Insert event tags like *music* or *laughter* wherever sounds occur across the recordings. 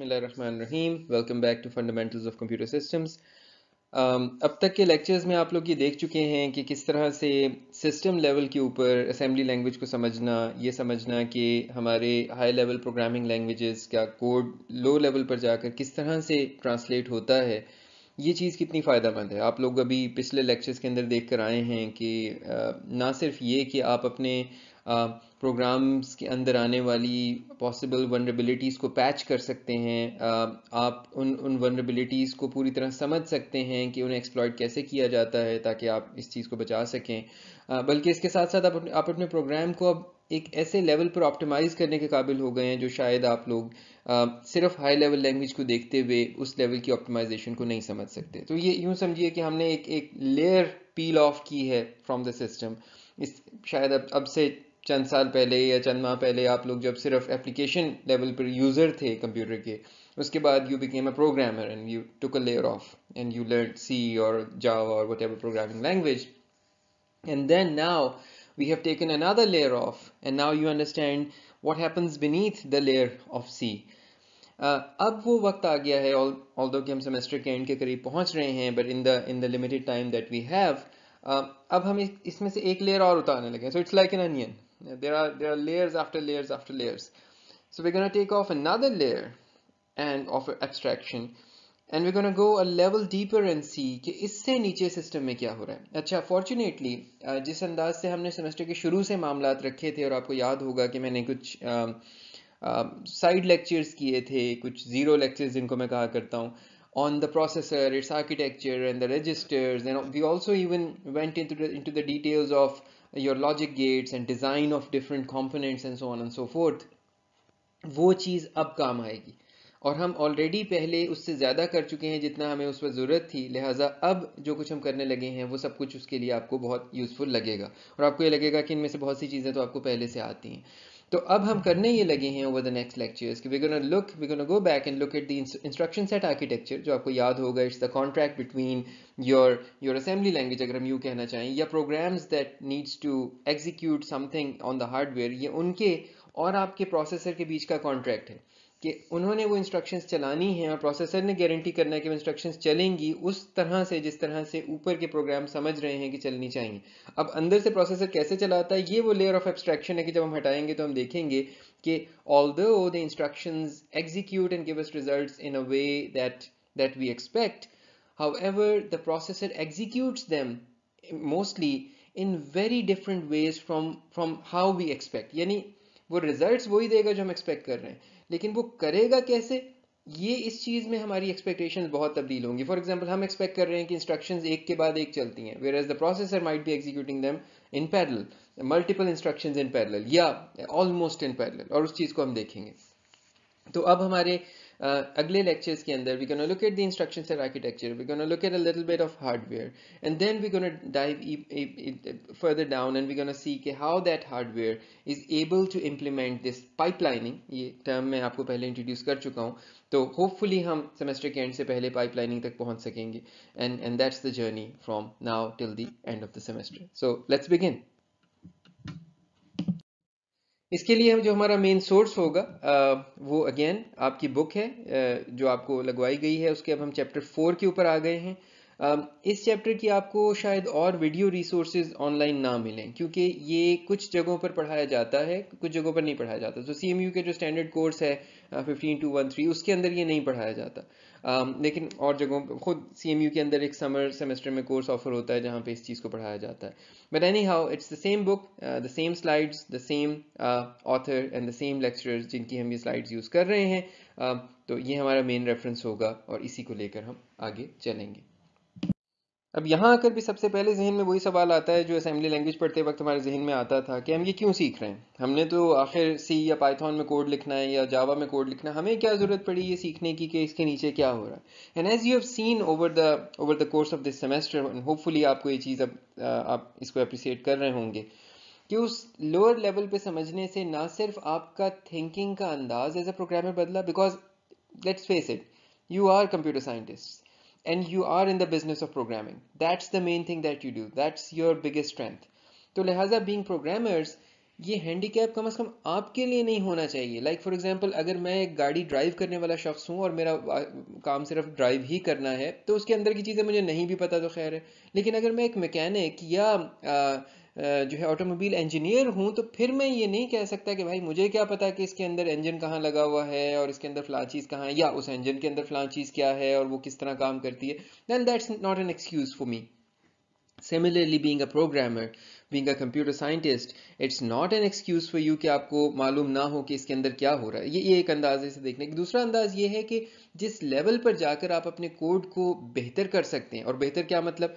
बसमीम welcome back to fundamentals of computer systems अब तक के लेक्चर्स में आप लोग ये देख चुके हैं कि किस तरह से सिस्टम लेवल के ऊपर असेंबली लैंग्वेज को समझना ये समझना कि हमारे हाई लेवल प्रोग्रामिंग लैंग्वेजेस का कोड लो लेवल पर जाकर किस तरह से ट्रांसलेट होता है ये चीज़ कितनी मंद है आप लोग अभी पिछले लेक्चर्स के अंदर देख कर आए हैं कि uh, ना सिर्फ ये कि आप अपने प्रोग्राम्स के अंदर आने वाली पॉसिबल वनरेबिलिटीज़ को पैच कर सकते हैं आप उन उन वनरेबिलिटीज़ को पूरी तरह समझ सकते हैं कि उन्हें एक्सप्लॉयट कैसे किया जाता है ताकि आप इस चीज़ को बचा सकें बल्कि इसके साथ साथ आप अपने आप अपने प्रोग्राम को अब एक ऐसे लेवल पर ऑप्टिमाइज़ करने के काबिल हो गए हैं जो शायद आप लोग आ, सिर्फ हाई लेवल लैंग्वेज को देखते हुए उस लेवल की ऑप्टिमाइजेशन को नहीं समझ सकते तो ये यूँ समझिए कि हमने एक एक लेयर पील ऑफ की है फ्रॉम द सिस्टम इस शायद अब अब से चंद साल पहले या चंद माह पहले आप लोग जब सिर्फ एप्लीकेशन लेवल पर यूज़र थे कंप्यूटर के उसके बाद you became a programmer and you took a layer of and you learn C और जावा और whatever programming language and then now we have taken another layer of and now you understand what happens beneath the layer of C अब वो वक्त आ गया है all दो कि हम सेमेस्टर के एंड के करीब पहुंच रहे हैं but in the in the limited time that we have अब हम इसमें से एक लेयर और उतारने लगे so it's like an onion there are there are layers after layers after layers so we're going to take off another layer and of abstraction and we're going to go a level deeper and see कि isse niche system में क्या हो रहा है अच्छा fortunately, जिस अंदाज से हमने सेमेस्टर के शुरू से मामला रखे थे और आपको याद होगा कि मैंने कुछ साइड लेक्चर्स किए थे कुछ ज़ीरो लेक्चर्स जिनको मैं कहा करता हूँ on the processor, its architecture, and the registers. And we also even went into the, into the details of your logic gates and design of different components and so on and so forth वो चीज़ अब काम आएगी और हम already पहले उससे ज़्यादा कर चुके हैं जितना हमें उस पर ज़रूरत थी लिहाजा अब जो कुछ हम करने लगे हैं वो सब कुछ उसके लिए आपको बहुत यूज़फुल लगेगा और आपको ये लगेगा कि इनमें से बहुत सी चीज़ें तो आपको पहले से आती हैं तो अब हम करने ये लगे हैं ओवर द नेक्स्ट लेक्चर्स कि we gonna look we gonna go back and look at the instruction set architecture जो आपको याद होगा it's the contract between your your assembly language अगर हम यू कहना चाहें या programs that needs to execute something on the hardware ये उनके और आपके प्रोसेसर के बीच का कॉन्ट्रैक्ट है कि उन्होंने वो इंस्ट्रक्शंस चलानी हैं और प्रोसेसर ने गारंटी करना है कि वो इंस्ट्रक्शंस चलेंगी उस तरह से जिस तरह से ऊपर के प्रोग्राम समझ रहे हैं कि चलनी चाहिए अब अंदर से प्रोसेसर कैसे चलाता है ये वो लेयर ऑफ एब्स्ट्रैक्शन है कि जब हम हटाएंगे तो हम देखेंगे कि all the the execute and give us results in a way that that we expect however the processor executes them mostly in very different ways from from how we expect यानी वो रिजल्ट्स वही देगा जो हम expect कर रहे हैं लेकिन वो करेगा कैसे ये इस चीज़ में हमारी एक्सपेक्टेशन बहुत तब्दील होंगी फॉर एग्जांपल हम एक्सपेक्ट कर रहे हैं कि इंस्ट्रक्शन एक के बाद एक चलती हैं whereas the processor might be executing them in parallel multiple instruction in parallel या ऑलमोस्ट इन पैरल और उस चीज़ को हम देखेंगे तो अब हमारे uh, अगले lectures क अंदर we're gonna look at the instruction set architecture we're gonna look at a little bit of hardware and then we're gonna dive e e e further down and we're gonna see how that hardware is able to implement this pipelining ये term मैं आपको पहले introduce कर चुका so hopefully हम semester के end से पहले pipelining तक पहुँच सकेंगे and and that's the journey from now till the end of the semester so let's begin इसके लिए हम जो हमारा मेन सोर्स होगा वो अगेन आपकी बुक है जो आपको लगवाई गई है उसके अब हम चैप्टर फोर के ऊपर आ गए हैं इस चैप्टर की आपको शायद और वीडियो रिसोर्सेज ऑनलाइन ना मिलें क्योंकि ये कुछ जगहों पर पढ़ाया जाता है कुछ जगहों पर नहीं पढ़ाया जाता तो सी के जो स्टैंडर्ड कोर्स है फिफ्टीन टू वन थ्री उसके अंदर ये नहीं पढ़ाया जाता Um, लेकिन और जगहों पर खुद सी एम यू के अंदर एक समर सेमेस्टर में कोर्स ऑफर होता है जहाँ पे इस चीज़ को पढ़ाया जाता है but anyhow it's the same book the same slides the same author and the same lecturers जिनकी हम ये स्लाइड्स यूज़ कर रहे हैं uh, तो ये हमारा मेन रेफरेंस होगा और इसी को लेकर हम आगे चलेंगे अब यहाँ आकर भी सबसे पहले जहन में वही सवाल आता है जो असेंबली लैंग्वेज पढ़ते वक्त हमारे जहन में आता था कि हम ये क्यों सीख रहे हैं हमने तो आखिर सी या पाइथन में कोड लिखना है या जावा में कोड लिखना है हमें क्या ज़रूरत पड़ी ये सीखने की कि इसके नीचे क्या हो रहा है and as you have seen over the over the course of this semester and hopefully आपको ये चीज़ अब आप इसको अप्रिसिएट कर रहे होंगे कि उस लोअर लेवल पे समझने से ना सिर्फ आपका थिंकिंग का अंदाज एज अ प्रोग्रामर बदला because let's face it you are computer scientist and you are in the business of programming. That's the main thing that you do. That's your biggest strength. तो लिहाजा being programmers ये हैंडीकैप कम अज़ कम आपके लिए नहीं होना चाहिए लाइक फॉर एग्जांपल अगर मैं एक गाड़ी ड्राइव करने वाला शख्स हूँ और मेरा काम सिर्फ ड्राइव ही करना है तो उसके अंदर की चीज़ें मुझे नहीं भी पता तो खैर है लेकिन अगर मैं एक मैकेनिक या आ, जो है ऑटोमोबाइल इंजीनियर हूँ तो फिर मैं ये नहीं कह सकता कि भाई मुझे क्या पता कि इसके अंदर इंजन कहाँ लगा हुआ है और इसके अंदर फ़लाँ चीज़ कहाँ है या उस इंजन के अंदर फ़लाँ चीज़ क्या है और वो किस तरह काम करती है then that's not an excuse for me similarly being a programmer being a computer scientist it's not an excuse for you कि आपको मालूम ना हो कि इसके अंदर क्या हो रहा है ये ये एक अंदाजे से देखने का दूसरा अंदाज ये है कि जिस लेवल पर जाकर आप अपने कोड को बेहतर कर सकते हैं और बेहतर क्या मतलब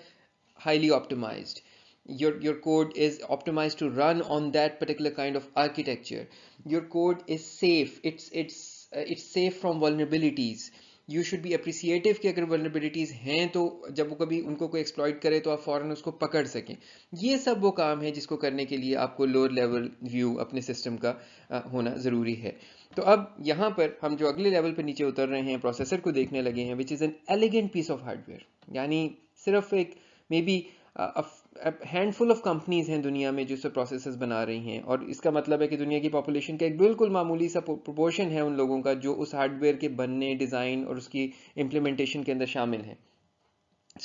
highly optimized your, your code is optimized to run on that particular kind of architecture. Your code is safe. It's, it's, uh, it's safe from vulnerabilities. You should be appreciative कि अगर वर्नेबिलिटीज़ हैं तो जब वो कभी उनको कोई एक्सप्लॉयट करे तो आप फॉरन उसको पकड़ सकें ये सब वो काम है जिसको करने के लिए आपको लोअर लेवल व्यू अपने सिस्टम का uh, होना ज़रूरी है तो अब यहाँ पर हम जो अगले लेवल पर नीचे उतर रहे हैं प्रोसेसर को देखने लगे हैं which is an elegant piece of hardware यानी सिर्फ एक may be uh, handful of companies हैं दुनिया में जो सो प्रोसेस बना रही हैं और इसका मतलब है कि दुनिया की पॉपुलेशन का एक बिल्कुल मामूली सा प्रोपोर्शन है उन लोगों का जो उस हार्डवेयर के बनने डिज़ाइन और उसकी इम्प्लीमेंटेशन के अंदर शामिल है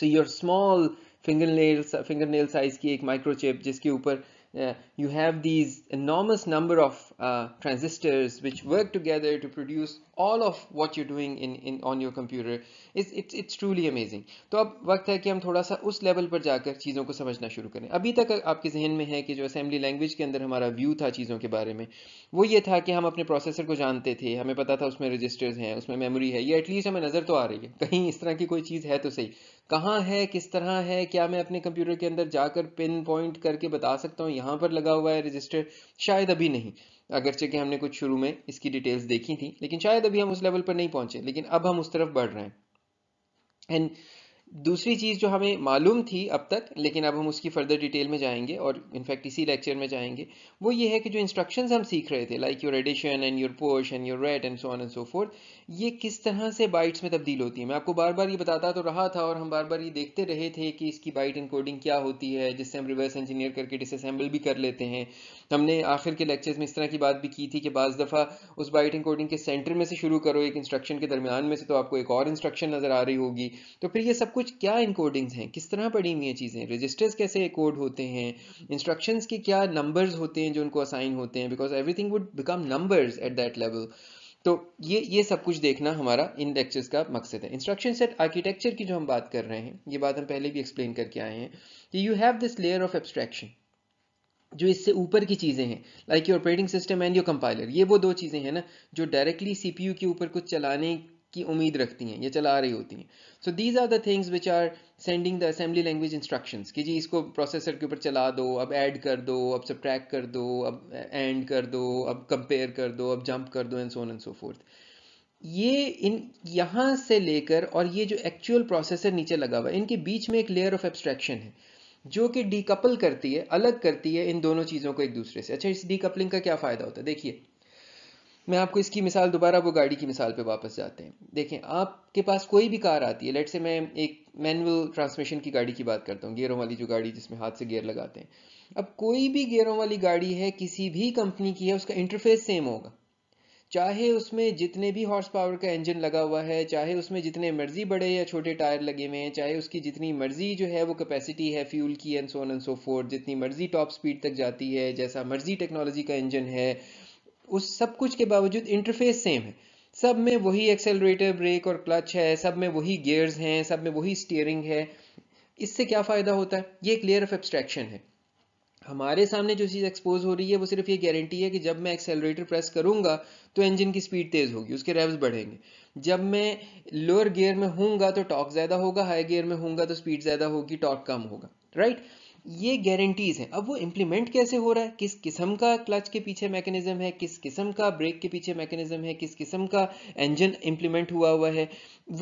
so your small finger nail finger nail size की एक माइक्रोचिप जिसके ऊपर uh, you have these enormous number of uh, transistors which work together to produce all of what you're doing in, in on your computer it's it's it's truly amazing तो अब वक्त है कि हम थोड़ा सा उस लेवल पर जाकर चीज़ों को समझना शुरू करें अभी तक आपके जहन में है कि जो असेंबली लैंग्वेज के अंदर हमारा व्यू था चीज़ों के बारे में वो ये था कि हम अपने प्रोसेसर को जानते थे हमें पता था उसमें रजिस्टर्स हैं उसमें मेमोरी है ये एटलीस्ट हमें नज़र तो आ रही है कहीं इस तरह की कोई चीज़ है तो सही कहाँ है किस तरह है क्या मैं अपने कंप्यूटर के अंदर जाकर पिन पॉइंट करके बता सकता हूँ यहाँ पर लगा हुआ है रजिस्टर शायद अभी नहीं अगरचे कि हमने कुछ शुरू में इसकी डिटेल्स देखी थी लेकिन शायद अभी हम उस लेवल पर नहीं पहुंचे लेकिन अब हम उस तरफ बढ़ रहे हैं एंड दूसरी चीज़ जो हमें मालूम थी अब तक लेकिन अब हम उसकी फर्दर डिटेल में जाएंगे और इनफैक्ट इसी लेक्चर में जाएंगे वो ये है कि जो इंस्ट्रक्शंस हम सीख रहे थे like your addition and your push and your read and so on and so forth ये किस तरह से बाइट्स में तब्दील होती है मैं आपको बार बार ये बताता तो रहा था और हम बार बार ये देखते रहे थे कि इसकी बाइट इनकोडिंग क्या होती है जिससे हम रिवर्स इंजीनियर करके डिसम्बल भी कर लेते हैं हमने आखिर के लेक्चर्स में इस तरह की बात भी की थी कि बज़ दफ़ा उस बाइट इनकोडिंग के सेंटर में से शुरू करो एक इंस्ट्रक्शन के दरमियान में से तो आपको एक और इंस्ट्रक्शन नज़र आ रही होगी तो फिर ये सब कुछ कुछ क्या इनकोडिंग्स हैं किस तरह पड़ी हुई हैं चीज़ें रजिस्टर्स कैसे कोड होते हैं इंस्ट्रक्शंस के क्या नंबर्स होते हैं जो उनको असाइन होते हैं because everything would become numbers at that level तो ये ये सब कुछ देखना हमारा इन लेक्चर्स का मकसद है इंस्ट्रक्शन सेट आर्किटेक्चर की जो हम बात कर रहे हैं ये बात हम पहले भी एक्सप्लेन करके आए हैं कि you have this layer of abstraction जो इससे ऊपर की चीज़ें हैं like your operating system and your compiler ये वो दो चीज़ें हैं ना जो डायरेक्टली सीपीयू के ऊपर कुछ चलाने की उम्मीद रखती हैं या चला रही होती हैं so these are the things which are sending the assembly language instructions कि जी इसको प्रोसेसर के ऊपर चला दो अब ऐड कर दो अब सब कर दो अब एंड कर दो अब कंपेयर कर दो अब जंप कर दो and so on and so forth ये इन यहाँ से लेकर और ये जो एक्चुअल प्रोसेसर नीचे लगा हुआ है इनके बीच में एक लेयर ऑफ एब्स्ट्रैक्शन है जो कि डीकपल करती है अलग करती है इन दोनों चीज़ों को एक दूसरे से अच्छा इस डीकपलिंग का क्या फ़ायदा होता है देखिए मैं आपको इसकी मिसाल दोबारा वो गाड़ी की मिसाल पे वापस जाते हैं देखें आपके पास कोई भी कार आती है लेट से मैं एक मैनुअल ट्रांसमिशन की गाड़ी की बात करता हूँ गियरों वाली जो गाड़ी जिसमें हाथ से गियर लगाते हैं अब कोई भी गियरों वाली गाड़ी है किसी भी कंपनी की है उसका इंटरफेस सेम होगा चाहे उसमें जितने भी हॉर्स पावर का इंजन लगा हुआ है चाहे उसमें जितने मर्जी बड़े या छोटे टायर लगे हुए हैं चाहे उसकी जितनी मर्जी जो है वो कैपेसिटी है फ्यूल की and so on and so forth जितनी मर्जी टॉप स्पीड तक जाती है जैसा मर्जी टेक्नोलॉजी का इंजन है उस सब कुछ के बावजूद इंटरफेस सेम है सब में वही एक्सेलरेटर ब्रेक और क्लच है सब में वही गियर्स हैं सब में वही स्टीयरिंग है इससे क्या फ़ायदा होता है ये एक लेयर ऑफ एब्स्ट्रैक्शन है हमारे सामने जो चीज़ एक्सपोज हो रही है वो सिर्फ ये गारंटी है कि जब मैं एक्सेलरेटर प्रेस करूंगा तो इंजन की स्पीड तेज़ होगी उसके रेव्स बढ़ेंगे जब मैं लोअर गियर में हूँगा तो टॉक ज़्यादा होगा हाई गियर में हूंगा तो स्पीड ज़्यादा होगी टॉक कम होगा राइट right? ये गारंटीज हैं अब वो इम्प्लीमेंट कैसे हो रहा है किस किस्म का क्लच के पीछे मैकेनिज्म है किस किस्म का ब्रेक के पीछे मैकेनिज्म है किस किस्म का इंजन इम्प्लीमेंट हुआ हुआ है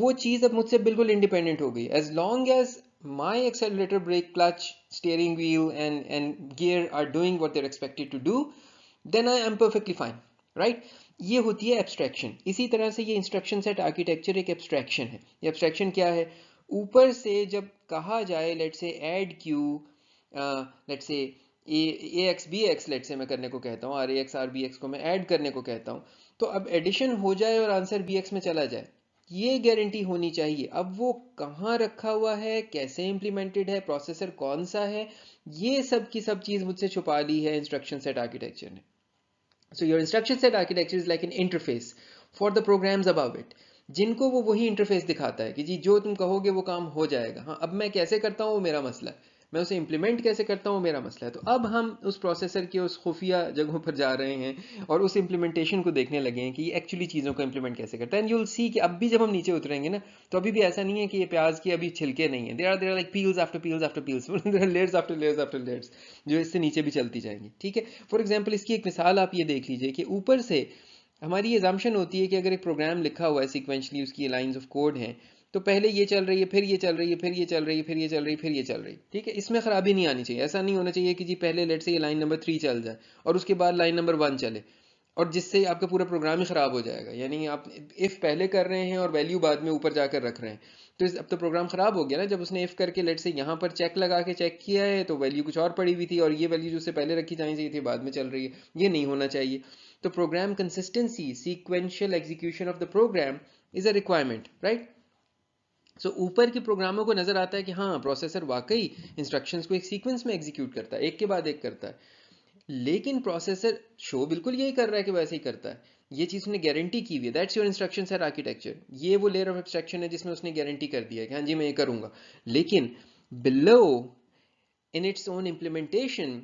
वो चीज़ अब मुझसे बिल्कुल इंडिपेंडेंट हो गई as long as my accelerator brake clutch steering wheel and and gear are doing what they're expected to do then I am perfectly fine right ये होती है एब्स्ट्रैक्शन इसी तरह से ये इंस्ट्रक्शन सेट आर्किटेक्चर एक एब्स्ट्रैक्शन है ये एब्स्ट्रैक्शन क्या है ऊपर से जब कहा जाए लेट से add Q let's say A X B X let's say मैं करने को कहता हूँ R A X R B X को मैं ऐड करने को कहता हूँ तो अब एडिशन हो जाए और आंसर बी एक्स में चला जाए ये गारंटी होनी चाहिए अब वो कहाँ रखा हुआ है कैसे इम्प्लीमेंटेड है प्रोसेसर कौन सा है ये सब की सब चीज़ मुझसे छुपा ली है इंस्ट्रक्शन सेट आर्किटेक्चर ने so your instruction set architecture is like an interface for the programs about it जिनको वो वही इंटरफेस दिखाता है कि जी जो तुम कहोगे वो काम हो जाएगा हाँ अब मैं कैसे करता हूँ वो मेरा मसला है मैं उसे इम्प्लीमेंट कैसे करता हूँ मेरा मसला है तो अब हम उस प्रोसेसर के उस खुफिया जगहों पर जा रहे हैं और उस इम्प्लीमेंटेशन को देखने लगे हैं कि ये एक्चुअली चीज़ों को इम्प्लीमेंट कैसे करता है एंड यू विल सी कि अब भी जब हम नीचे उतरेंगे ना तो अभी भी ऐसा नहीं है कि ये प्याज के अभी छिलके नहीं है there are there like peels after peels after peels layers after layers after layers जो इससे नीचे भी चलती जाएंगी ठीक है फॉर एग्जाम्पल इसकी एक मिसाल आप ये देख लीजिए कि ऊपर से हमारी ये जम्पन होती है कि अगर एक प्रोग्राम लिखा हुआ है सिक्वेंशली उसकी लाइन्स ऑफ कोड हैं तो पहले ये चल रही है फिर ये चल रही है फिर ये चल रही है फिर ये चल रही है फिर ये चल रही है ठीक है इसमें खराबी नहीं आनी चाहिए ऐसा नहीं होना चाहिए कि जी पहले लेट से ये लाइन नंबर थ्री चल जाए और उसके बाद लाइन नंबर वन चले और जिससे आपका पूरा प्रोग्राम ही ख़राब हो जाएगा यानी आप इफ़ पहले कर रहे हैं और वैल्यू बाद में ऊपर जाकर रख रहे हैं तो इस अब तो प्रोग्राम ख़राब हो गया ना जब उसने इफ़ करके लेट से यहाँ पर चेक लगा के चेक किया है तो वैल्यू कुछ और पड़ी हुई थी और ये वैल्यू जो उससे पहले रखी जानी चाहिए थी बाद में चल रही है ये नहीं होना चाहिए तो program consistency sequential execution of the program is a requirement right so so, ऊपर के प्रोग्रामों को नज़र आता है कि हाँ प्रोसेसर वाकई इंस्ट्रक्शंस को एक सीक्वेंस में एग्जीक्यूट करता है एक के बाद एक करता है लेकिन प्रोसेसर शो बिल्कुल यही कर रहा है कि वैसे ही करता है ये चीज़ उसने गारंटी की हुई है that's your instruction set architecture ये वो लेयर ऑफ एब्स्ट्रक्शन है जिसमें उसने गारंटी कर दिया है कि हाँ जी मैं ये करूँगा लेकिन below in its own implementation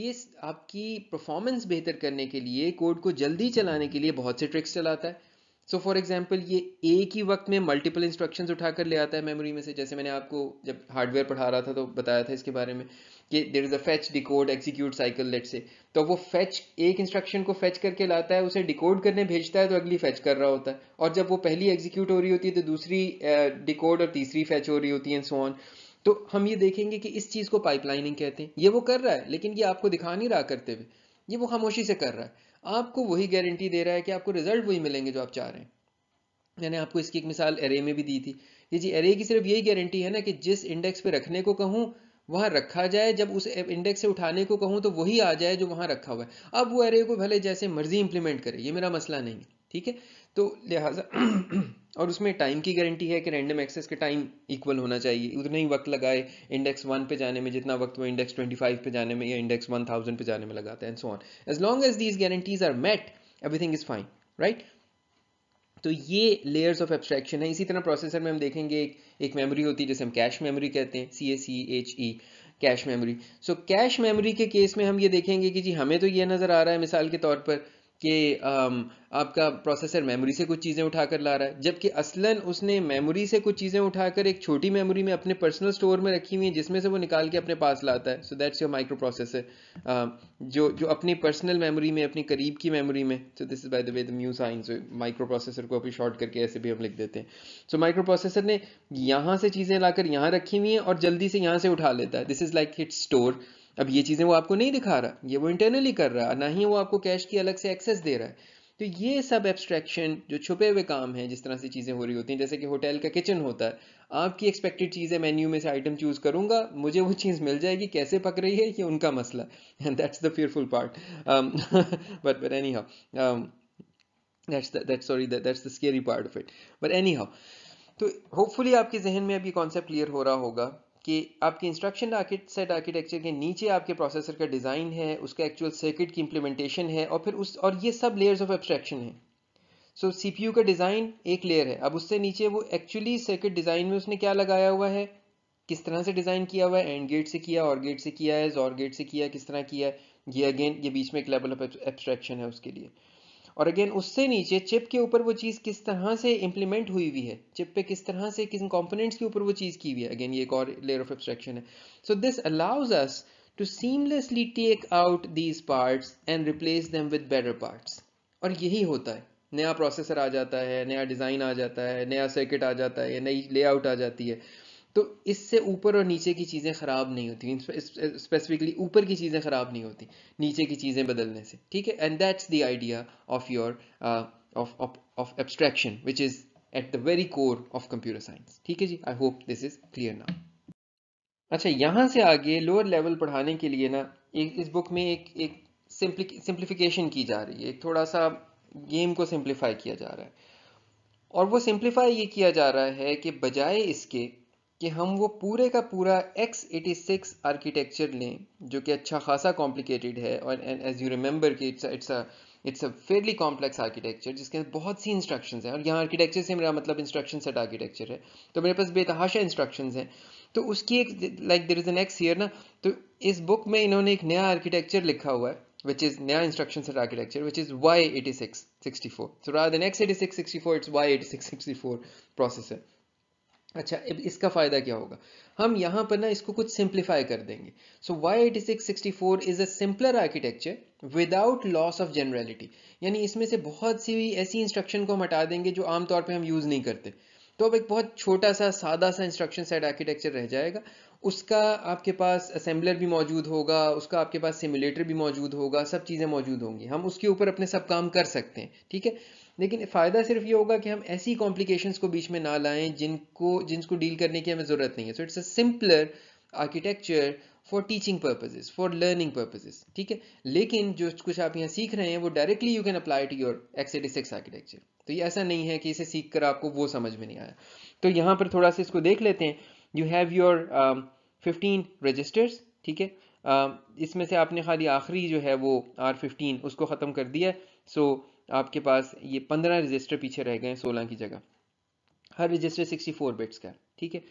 ये आपकी परफॉर्मेंस बेहतर करने के लिए कोड को जल्दी चलाने के लिए बहुत से ट्रिक्स चलाता है सो फॉर एग्जाम्पल ये एक ही वक्त में मल्टीपल इंस्ट्रक्शन उठाकर ले आता है मेमोरी में से जैसे मैंने आपको जब हार्डवेयर पढ़ा रहा था तो बताया था इसके बारे में कि there is a fetch decode execute cycle let's say तो वो फैच एक इंस्ट्रक्शन को फैच करके लाता है उसे डिकोड करने भेजता है तो अगली फैच कर रहा होता है और जब वो पहली एग्जीक्यूट हो रही होती है तो दूसरी डिकोड uh, और तीसरी फैच हो रही होती है सोन तो हम ये देखेंगे कि इस चीज़ को पाइपलाइनिंग कहते हैं ये वो कर रहा है लेकिन ये आपको दिखा नहीं रहा करते हुए ये वो खामोशी से कर रहा है आपको वही गारंटी दे रहा है कि आपको रिजल्ट वही मिलेंगे जो आप चाह रहे हैं मैंने आपको इसकी एक मिसाल एरे में भी दी थी ये जी एरे की सिर्फ यही गारंटी है ना कि जिस इंडेक्स पे रखने को कहूँ वहाँ रखा जाए जब उस इंडेक्स से उठाने को कहूँ तो वही आ जाए जो वहाँ रखा हुआ है अब वो एरे को भले जैसे मर्जी इंप्लीमेंट करे ये मेरा मसला नहीं है ठीक है तो लिहाजा *clears throat* और उसमें टाइम की गारंटी है कि रैंडम एक्सेस के टाइम इक्वल होना चाहिए उतना ही वक्त लगाए इंडेक्स वन पे जाने में जितना वक्त वो इंडेक्स ट्वेंटी फाइव पे जाने में या इंडेक्स वन थाउजेंड पे जाने में लगाते हैं and so on as long as these guarantees are met everything is fine right तो ये लेयर्स ऑफ एब्स्ट्रैक्शन है इसी तरह प्रोसेसर में हम देखेंगे एक एक मेमोरी होती है जैसे हम कैश मेमोरी कहते हैं C S C H E cache memory so cache memory के केस में हम ये देखेंगे कि जी हमें तो ये नज़र आ रहा है मिसाल के तौर पर कि आपका प्रोसेसर मेमोरी से कुछ चीज़ें उठाकर ला रहा है जबकि असलन उसने मेमोरी से कुछ चीज़ें उठाकर एक छोटी मेमोरी में अपने पर्सनल स्टोर में रखी हुई है जिसमें से वो निकाल के अपने पास लाता है so that's your micro processor जो जो अपनी पर्सनल मेमोरी में अपनी करीब की मेमोरी में so this is by the way the mu science micro processor को अभी शॉर्ट करके ऐसे भी हम लिख देते हैं सो माइक्रो प्रोसेसर ने यहाँ से चीज़ें लाकर यहाँ रखी हुई हैं और जल्दी से यहाँ से उठा लेता है this is like hit store अब ये चीज़ें वो आपको नहीं दिखा रहा ये वो इंटरनली कर रहा ना ही वो आपको कैश की अलग से एक्सेस दे रहा है तो ये सब एब्स्ट्रैक्शन जो छुपे हुए काम हैं जिस तरह से चीज़ें हो रही होती हैं जैसे कि होटल का किचन होता है आपकी एक्सपेक्टेड चीज़ है मेन्यू में से आइटम चूज़ करूंगा मुझे वो चीज़ मिल जाएगी कैसे पक रही है ये उनका मसला and that's the fearful part but but anyhow sorry that's the scary part of it but anyhow तो होपफुली आपके जहन में अब ये कॉन्सेप्ट क्लियर हो रहा होगा कि आपके इंस्ट्रक्शन आर्किट सेट आर्किटेक्चर के नीचे आपके प्रोसेसर का डिज़ाइन है उसका एक्चुअल सर्किट की इम्प्लीमेंटेशन है और फिर उस और ये सब लेयर्स ऑफ एब्स्ट्रैक्शन है सो so, सीपीयू का डिज़ाइन एक लेयर है अब उससे नीचे वो एक्चुअली सर्किट डिज़ाइन में उसने क्या लगाया हुआ है किस तरह से डिज़ाइन किया हुआ है एंड गेट से किया और गेट से किया है जॉर गेट से किया किस तरह किया है ये अगेन ये बीच में एक लेवल ऑफ एब्स्ट्रैक्शन है उसके लिए और अगेन उससे नीचे चिप के ऊपर वो चीज़ किस तरह से इंप्लीमेंट हुई हुई है चिप पे किस तरह से किस कंपोनेंट्स के ऊपर वो चीज़ की हुई है अगेन ये एक और लेयर ऑफ एब्स्ट्रैक्शन है so this allows us to seamlessly take out these parts and replace them with better parts और यही होता है नया प्रोसेसर आ जाता है नया डिज़ाइन आ जाता है नया सर्किट आ जाता है नई लेआउट आ जाती है तो इससे ऊपर और नीचे की चीज़ें ख़राब नहीं होती स्पेसिफिकली ऊपर की चीज़ें ख़राब नहीं होती नीचे की चीज़ें बदलने से ठीक है and that's the idea of your of of abstraction which is at the very core of computer science ठीक है जी I hope this is clear now अच्छा यहाँ से आगे लोअर लेवल पढ़ाने के लिए ना एक इस बुक में एक एक सिंप्लीफिकेशन की जा रही है एक थोड़ा सा गेम को सिंप्लीफाई किया जा रहा है और वो सिंप्लीफाई ये किया जा रहा है कि बजाय इसके कि हम वो पूरे का पूरा x86 आर्किटेक्चर लें जो कि अच्छा खासा कॉम्प्लिकेटेड है और एंड एज यू रिमेंबर कि it's it's a it's a fairly complex architecture जिसके अंदर बहुत सी इंस्ट्रक्शंस हैं और यहाँ आर्किटेक्चर से मेरा मतलब इंस्ट्रक्शन सेट आर्किटेक्चर है तो मेरे पास बेतहाशा इंस्ट्रक्शंस हैं तो उसकी एक like there is an X year ना तो इस बुक में इन्होंने एक नया आर्किटेक्चर लिखा हुआ है विच विच इज इज नया instruction set architecture Y eighty six sixty which is now X eighty six sixty four it's Y eighty six sixty four process है अच्छा अब इसका फ़ायदा क्या होगा हम यहाँ पर ना इसको कुछ सिंप्लीफाई कर देंगे so Y eighty six sixty four is a simpler architecture without loss of generality यानी इसमें से बहुत सी ऐसी इंस्ट्रक्शन को हम हटा देंगे जो आमतौर पर हम यूज़ नहीं करते तो अब एक बहुत छोटा सा सादा सा इंस्ट्रक्शन सेट आर्किटेक्चर रह जाएगा उसका आपके पास असेंबलर भी मौजूद होगा उसका आपके पास सिमुलेटर भी मौजूद होगा सब चीज़ें मौजूद होंगी हम उसके ऊपर अपने सब काम कर सकते हैं ठीक है लेकिन फ़ायदा सिर्फ ये होगा कि हम ऐसी कॉम्प्लिकेशंस को बीच में ना लाएं जिनको जिनको डील करने की हमें ज़रूरत नहीं है so it's a simpler architecture for teaching purposes for learning purposes ठीक है लेकिन जो कुछ आप यहाँ सीख रहे हैं वो directly you can apply to your XD six architecture तो ये ऐसा नहीं है कि इसे सीख कर आपको वो समझ में नहीं आया तो यहाँ पर थोड़ा सा इसको देख लेते हैं you have your fifteen registers ठीक है um, इसमें से आपने खाली आखिरी जो है वो आर फिफ्टीन उसको ख़त्म कर दिया सो so, आपके पास ये पंद्रह रजिस्टर पीछे रह गए हैं सोलह की जगह हर रजिस्टर सिक्सटी फोर बिट्स का ठीक है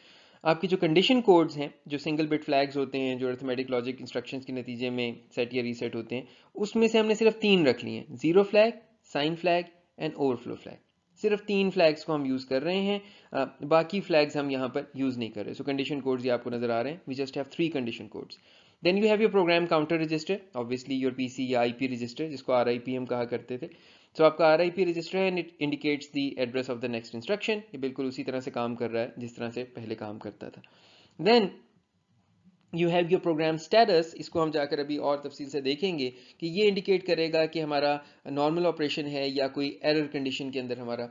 आपके जो कंडीशन कोड्स हैं जो सिंगल बिट फ्लैग्स होते हैं जो अर्थमेटिक लॉजिक इंस्ट्रक्शंस के नतीजे में सेट या रीसेट होते हैं उसमें से हमने सिर्फ तीन रख लिए हैं zero flag sign flag and overflow flag सिर्फ तीन फ्लैग्स को हम यूज़ कर रहे हैं बाकी फ्लैग्स हम यहाँ पर यूज़ नहीं कर रहे सो कंडीशन कोड्स ये आपको नजर आ रहे हैं we just have three condition codes then you have your program counter register obviously your PC या आईपी रजिस्टर जिसको आरआईपीएम कहा करते थे सो so, आपका आर आई पी रजिस्टर है and it indicates the address of the next instruction ये बिल्कुल उसी तरह से काम कर रहा है जिस तरह से पहले काम करता था then you have your program status इसको हम जाकर अभी और तफसील से देखेंगे कि ये इंडिकेट करेगा कि हमारा नॉर्मल ऑपरेशन है या कोई एरर कंडीशन के अंदर हमारा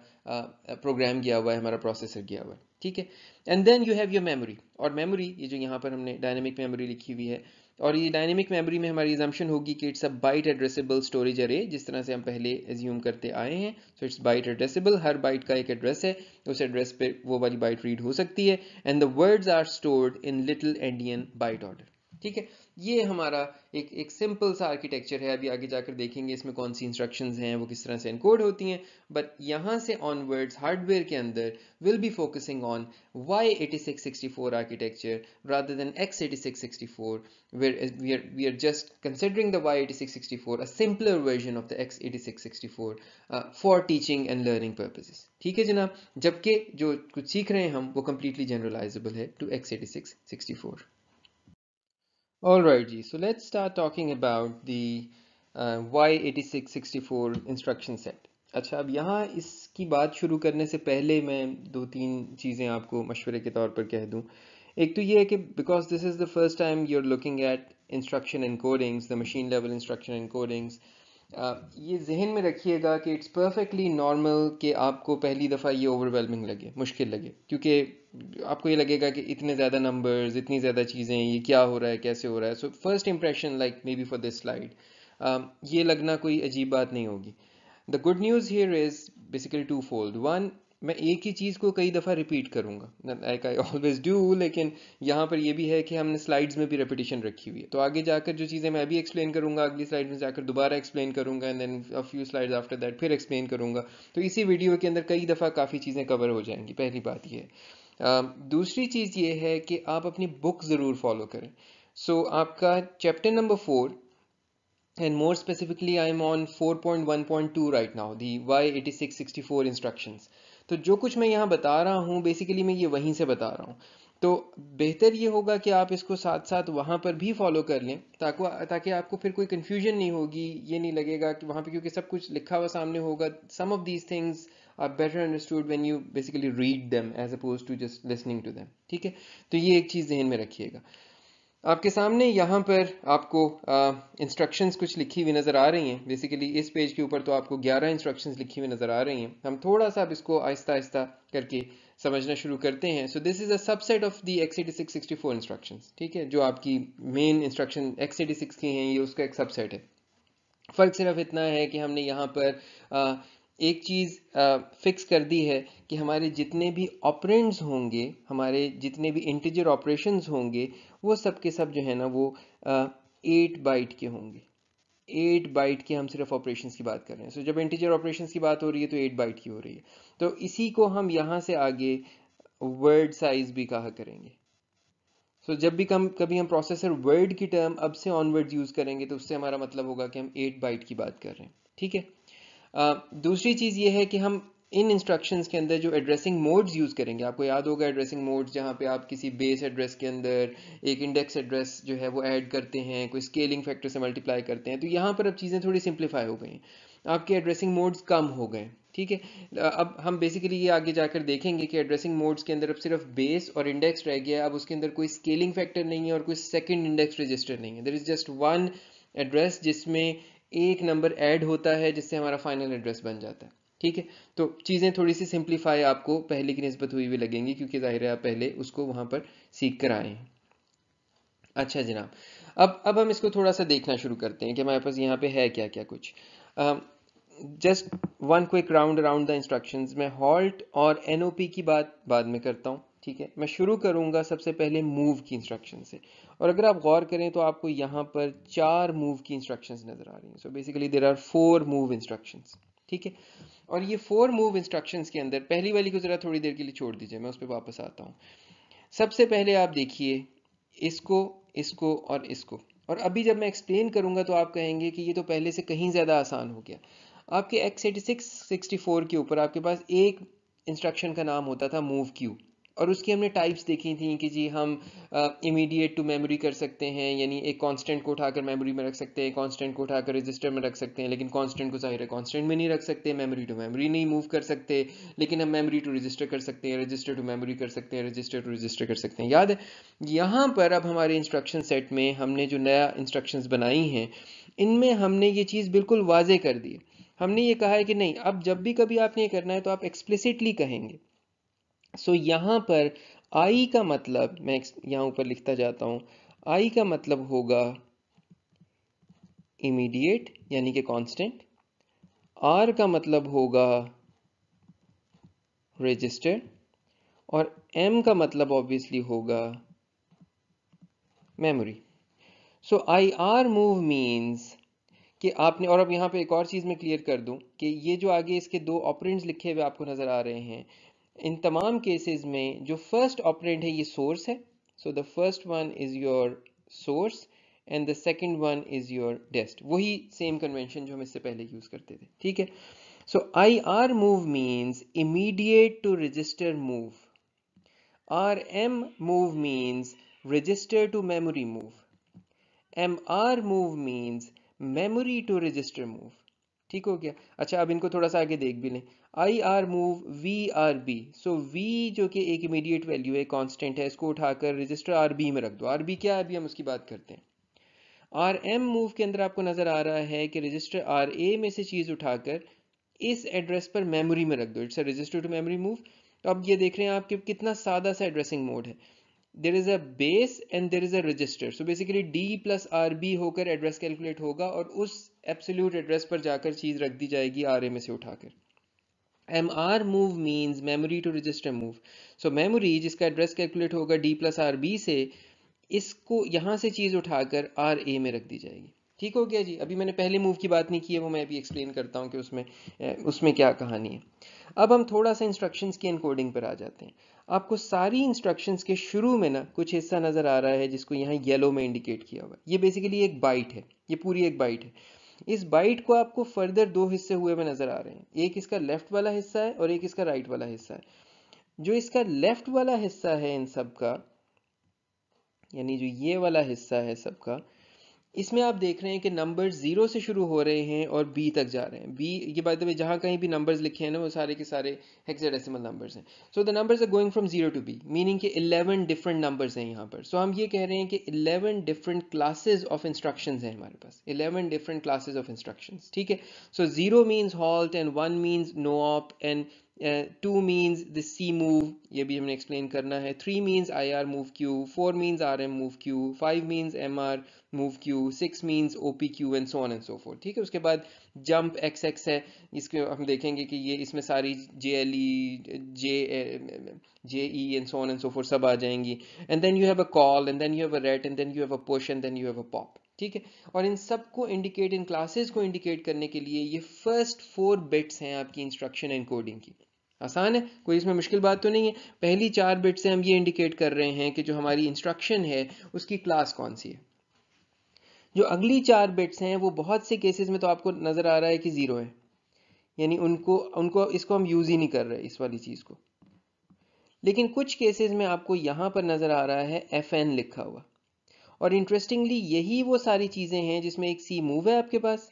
प्रोग्राम गया हुआ है हमारा प्रोसेसर गया हुआ है ठीक है and then you have your memory और मेमोरी ये जो यहाँ पर हमने डायनेमिक मेमोरी लिखी हुई है और ये डायनेमिक मेमोरी में हमारी एजम्पन होगी कि it's a byte addressable storage अरे जिस तरह से हम पहले एज्यूम करते आए हैं सो इट्स बाइट एड्रेसेबल हर बाइट का एक एड्रेस है उस एड्रेस पे वो वाली बाइट रीड हो सकती है and the words are stored in little endian byte order ठीक है ये हमारा एक एक सिंपल सा आर्किटेक्चर है अभी आगे जाकर देखेंगे इसमें कौन सी इंस्ट्रक्शंस हैं वो किस तरह से इनकोड होती हैं बट यहाँ से ऑनवर्ड्स हार्डवेयर के अंदर will be focusing on Y eighty six sixty four architecture rather than X eighty six sixty four where we are just considering the Y eighty six sixty four a simpler version of the X eighty six sixty four for teaching and learning purposes ठीक है जनाब जबकि जो कुछ सीख रहे हैं हम वो कम्प्लीटली जनरलाइजेबल है to X eighty six sixty four Alrighty, so let's start talking about the uh, Y8664 instruction set. अच्छा अब यहाँ इसकी बात शुरू करने से पहले मैं दो-तीन चीजें आपको मशवरे के because this is the first time you're looking at instruction encodings, the machine level instruction encodings, ये जहन में रखिएगा कि इट्स परफेक्टली नॉर्मल कि आपको पहली दफ़ा ये ओवरवेलमिंग लगे मुश्किल लगे क्योंकि आपको ये लगेगा कि इतने ज़्यादा नंबर्स इतनी ज़्यादा चीज़ें ये क्या हो रहा है कैसे हो रहा है so first impression like may be for this slide ये लगना कोई अजीब बात नहीं होगी the good news here is basically two fold one मैं एक ही चीज़ को कई दफ़ा रिपीट करूँगा लाइक आई ऑलवेज डू लेकिन यहाँ पर यह भी है कि हमने स्लाइड्स में भी रिपीटेशन रखी हुई है तो आगे जाकर जो चीज़ें मैं अभी एक्सप्लेन करूँगा अगली स्लाइड में जाकर दोबारा एक्सप्लेन करूँगा and then a few slides after that फिर एक्सप्लेन करूँगा तो इसी वीडियो के अंदर कई दफ़ा काफ़ी चीज़ें कवर हो जाएंगी पहली बात यह है दूसरी चीज़ ये है कि आप अपनी बुक ज़रूर फॉलो करें सो so, आपका chapter number four and more specifically i am on 4.1.2 right now the y8664 instructions तो जो कुछ मैं यहाँ बता रहा हूँ बेसिकली मैं ये वहीं से बता रहा हूँ तो बेहतर ये होगा कि आप इसको साथ साथ वहाँ पर भी फॉलो कर लें ताकि ताकि आपको फिर कोई कन्फ्यूजन नहीं होगी ये नहीं लगेगा कि वहाँ पे क्योंकि सब कुछ लिखा हुआ सामने होगा some of these things are better understood when you basically read them as oppose to just listening to them ठीक है तो ये एक चीज़ जहन में रखिएगा आपके सामने यहाँ पर आपको इंस्ट्रक्शंस कुछ लिखी हुई नज़र आ रही हैं बेसिकली इस पेज के ऊपर तो आपको 11 इंस्ट्रक्शंस लिखी हुई नज़र आ रही हैं हम थोड़ा सा अब इसको आहिस्ता आहिस्ता करके समझना शुरू करते हैं so this is a subset of the X four instructions ठीक है जो आपकी मेन इंस्ट्रक्शन एक्स की हैं ये उसका एक सबसेट है फ़र्क सिर्फ इतना है कि हमने यहाँ पर एक चीज़ फिक्स कर दी है कि हमारे जितने भी ऑपरेंट्स होंगे हमारे जितने भी इंटीजर ऑपरेशंस होंगे वो सब के सब जो है ना वो एट बाइट के होंगे एट बाइट के हम सिर्फ ऑपरेशंस की बात कर रहे हैं सो so, जब इंटीजर ऑपरेशंस की बात हो रही है तो एट बाइट की हो रही है तो इसी को हम यहाँ से आगे वर्ड साइज भी कहा करेंगे सो so, जब भी कम कभी हम प्रोसेसर वर्ड की टर्म अब से ऑनवर्ड यूज़ करेंगे तो उससे हमारा मतलब होगा कि हम एट बाइट की बात कर रहे हैं ठीक है दूसरी चीज़ ये है कि हम इन इंस्ट्रक्शंस के अंदर जो एड्रेसिंग मोड्स यूज़ करेंगे आपको याद होगा एड्रेसिंग मोड्स जहाँ पे आप किसी बेस एड्रेस के अंदर एक इंडेक्स एड्रेस जो है वो ऐड करते हैं कोई स्केलिंग फैक्टर से मल्टीप्लाई करते हैं तो यहाँ पर अब चीज़ें थोड़ी सिंप्लीफाई हो गई हैं आपके एड्रेसिंग मोड्स कम हो गए ठीक है अब हम बेसिकली ये आगे जाकर देखेंगे कि एड्रेसिंग मोड्स के अंदर अब सिर्फ बेस और इंडेक्स रह गया है अब उसके अंदर कोई स्केलिंग फैक्टर नहीं है और कोई सेकंड इंडेक्स रजिस्टर नहीं है there is just one address जिसमें एक नंबर ऐड होता है जिससे हमारा फाइनल एड्रेस बन जाता है ठीक है तो चीज़ें थोड़ी सी सिंप्लीफाई आपको पहले की नस्बत हुई हुई लगेंगी क्योंकि जाहिर है आप पहले उसको वहाँ पर सीख कर आए हैं अच्छा जनाब अब अब हम इसको थोड़ा सा देखना शुरू करते हैं कि हमारे पास यहाँ पे है क्या क्या कुछ just one quick round around the instructions मैं हॉल्ट और एनओपी की बात बाद में करता हूँ ठीक है मैं शुरू करूंगा सबसे पहले मूव की इंस्ट्रक्शन से और अगर आप गौर करें तो आपको यहां पर चार मूव की इंस्ट्रक्शंस नज़र आ रही हैं so basically there are four move instructions ठीक है और ये फोर मूव इंस्ट्रक्शंस के अंदर पहली वाली को ज़रा थोड़ी देर के लिए छोड़ दीजिए मैं उस पर वापस आता हूँ सबसे पहले आप देखिए इसको इसको और इसको और अभी जब मैं एक्सप्लेन करूंगा तो आप कहेंगे कि ये तो पहले से कहीं ज़्यादा आसान हो गया आपके X eighty six sixty four के ऊपर आपके पास एक इंस्ट्रक्शन का नाम होता था मूव क्यू और उसकी हमने टाइप्स देखी थी कि जी हम इमीडिएट टू मेमोरी कर सकते हैं यानी एक कांस्टेंट को उठाकर मेमोरी में रख सकते हैं कांस्टेंट को उठाकर रजिस्टर में रख सकते हैं लेकिन कांस्टेंट को जाहिर है कांस्टेंट में नहीं रख सकते मेमोरी टू मेमोरी नहीं मूव कर सकते लेकिन हम मेमोरी टू रजिस्टर कर सकते हैं रजिस्टर टू मेमोरी कर सकते हैं रजिस्टर टू रजिस्टर कर सकते हैं याद है यहाँ पर अब हमारे इंस्ट्रक्शन सेट में हमने जो नया इंस्ट्रक्शन बनाई हैं इनमें हमने ये चीज़ बिल्कुल वाजे कर दी हमने ये कहा है कि नहीं अब जब भी कभी आपने ये करना है तो आप एक्सप्लिसिटली कहेंगे सो so, यहाँ पर आई का मतलब मैं यहाँ ऊपर लिखता जाता हूँ आई का मतलब होगा इमीडिएट यानी कि कांस्टेंट आर का मतलब होगा रजिस्टर और एम का मतलब ऑब्वियसली होगा memory so I R move means कि आपने और अब यहाँ पे एक और चीज़ में क्लियर कर दूँ कि ये जो आगे इसके दो ऑपरेंट्स लिखे हुए आपको नज़र आ रहे हैं इन तमाम केसेस में जो फर्स्ट ऑपरेंट है ये सोर्स है so the first one is your source and the second one is your dest वही सेम कन्वेंशन जो हम इससे पहले यूज करते थे ठीक है so I R move means immediate to register move R M move means register to memory move M R move means memory to register move ठीक हो गया अच्छा अब इनको थोड़ा सा आगे देख भी लें I R move V R B so V जो कि एक इमीडिएट वैल्यू है कांस्टेंट है इसको उठाकर रजिस्टर आर बी में रख दो आर बी क्या है अभी हम उसकी बात करते हैं आर एम मूव के अंदर आपको नज़र आ रहा है कि रजिस्टर आर ए में से चीज़ उठाकर इस एड्रेस पर मेमोरी में रख दो it's a register to memory move तो अब ये देख रहे हैं आप कि कितना सादा सा एड्रेसिंग मोड है there is a base and there is a register so basically D plus R B होकर एड्रेस कैलकुलेट होगा और उस एब्सोल्यूट एड्रेस पर जाकर चीज़ रख दी जाएगी आर ए में से उठाकर M R move means memory to register move so memory जिसका एड्रेस कैलकुलेट होगा डी प्लस आर बी से इसको यहाँ से चीज़ उठाकर आर ए में रख दी जाएगी ठीक हो गया जी अभी मैंने पहले मूव की बात नहीं की है वो मैं अभी एक्सप्लेन करता हूँ कि उसमें उसमें क्या कहानी है अब हम थोड़ा सा इंस्ट्रक्शंस की इनकोडिंग पर आ जाते हैं आपको सारी इंस्ट्रक्शंस के शुरू में ना कुछ हिस्सा नज़र आ रहा है जिसको यहाँ येलो में इंडिकेट किया हुआ है ये बेसिकली एक बाइट है ये पूरी एक बाइट है इस बाइट को आपको फर्दर दो हिस्से हुए में नजर आ रहे हैं एक इसका लेफ्ट वाला हिस्सा है और एक इसका राइट वाला हिस्सा है जो इसका लेफ्ट वाला हिस्सा है इन सब का यानी जो ये वाला हिस्सा है सबका इसमें आप देख रहे हैं कि नंबर ज़ीरो से शुरू हो रहे हैं और बी तक जा रहे हैं बी ये बात वे जहाँ कहीं भी नंबर्स लिखे हैं ना वो सारे के सारे हेक्साडेसिमल नंबर्स हैं so the numbers are going from zero to B meaning के इलेवन डिफरेंट नंबर्स हैं यहाँ पर सो so, हम ये कह रहे हैं कि eleven different classes of instruction हैं हमारे पास eleven different classes of instruction ठीक है so zero means halt and one means no op and two means the C move ये भी हमने एक्सप्लेन करना है three means I R move Q four means R M move Q five means M R move Q six means O P Q and so on and so forth ठीक है उसके बाद jump x x है इसके हम देखेंगे कि ये इसमें सारी J L E J J E and so on and so forth सब आ जाएंगी and then you have a call and then you have a ret and then you have a push and then you have a pop ठीक है और इन सब को indicate इन क्लासेस को इंडिकेट करने के लिए ये फर्स्ट फोर बिट्स हैं आपकी इंस्ट्रक्शन एंड कोडिंग की आसान है कोई इसमें मुश्किल बात तो नहीं है पहली चार बिट से हम ये इंडिकेट कर रहे हैं कि जो हमारी इंस्ट्रक्शन है उसकी क्लास कौन सी है जो अगली चार बिट्स हैं वो बहुत से केसेस में तो आपको नज़र आ रहा है कि ज़ीरो है यानी उनको उनको इसको हम यूज़ ही नहीं कर रहे इस वाली चीज़ को लेकिन कुछ केसेस में आपको यहाँ पर नज़र आ रहा है एफ एन लिखा हुआ और इंटरेस्टिंगली यही वो सारी चीज़ें हैं जिसमें एक सी मूव है आपके पास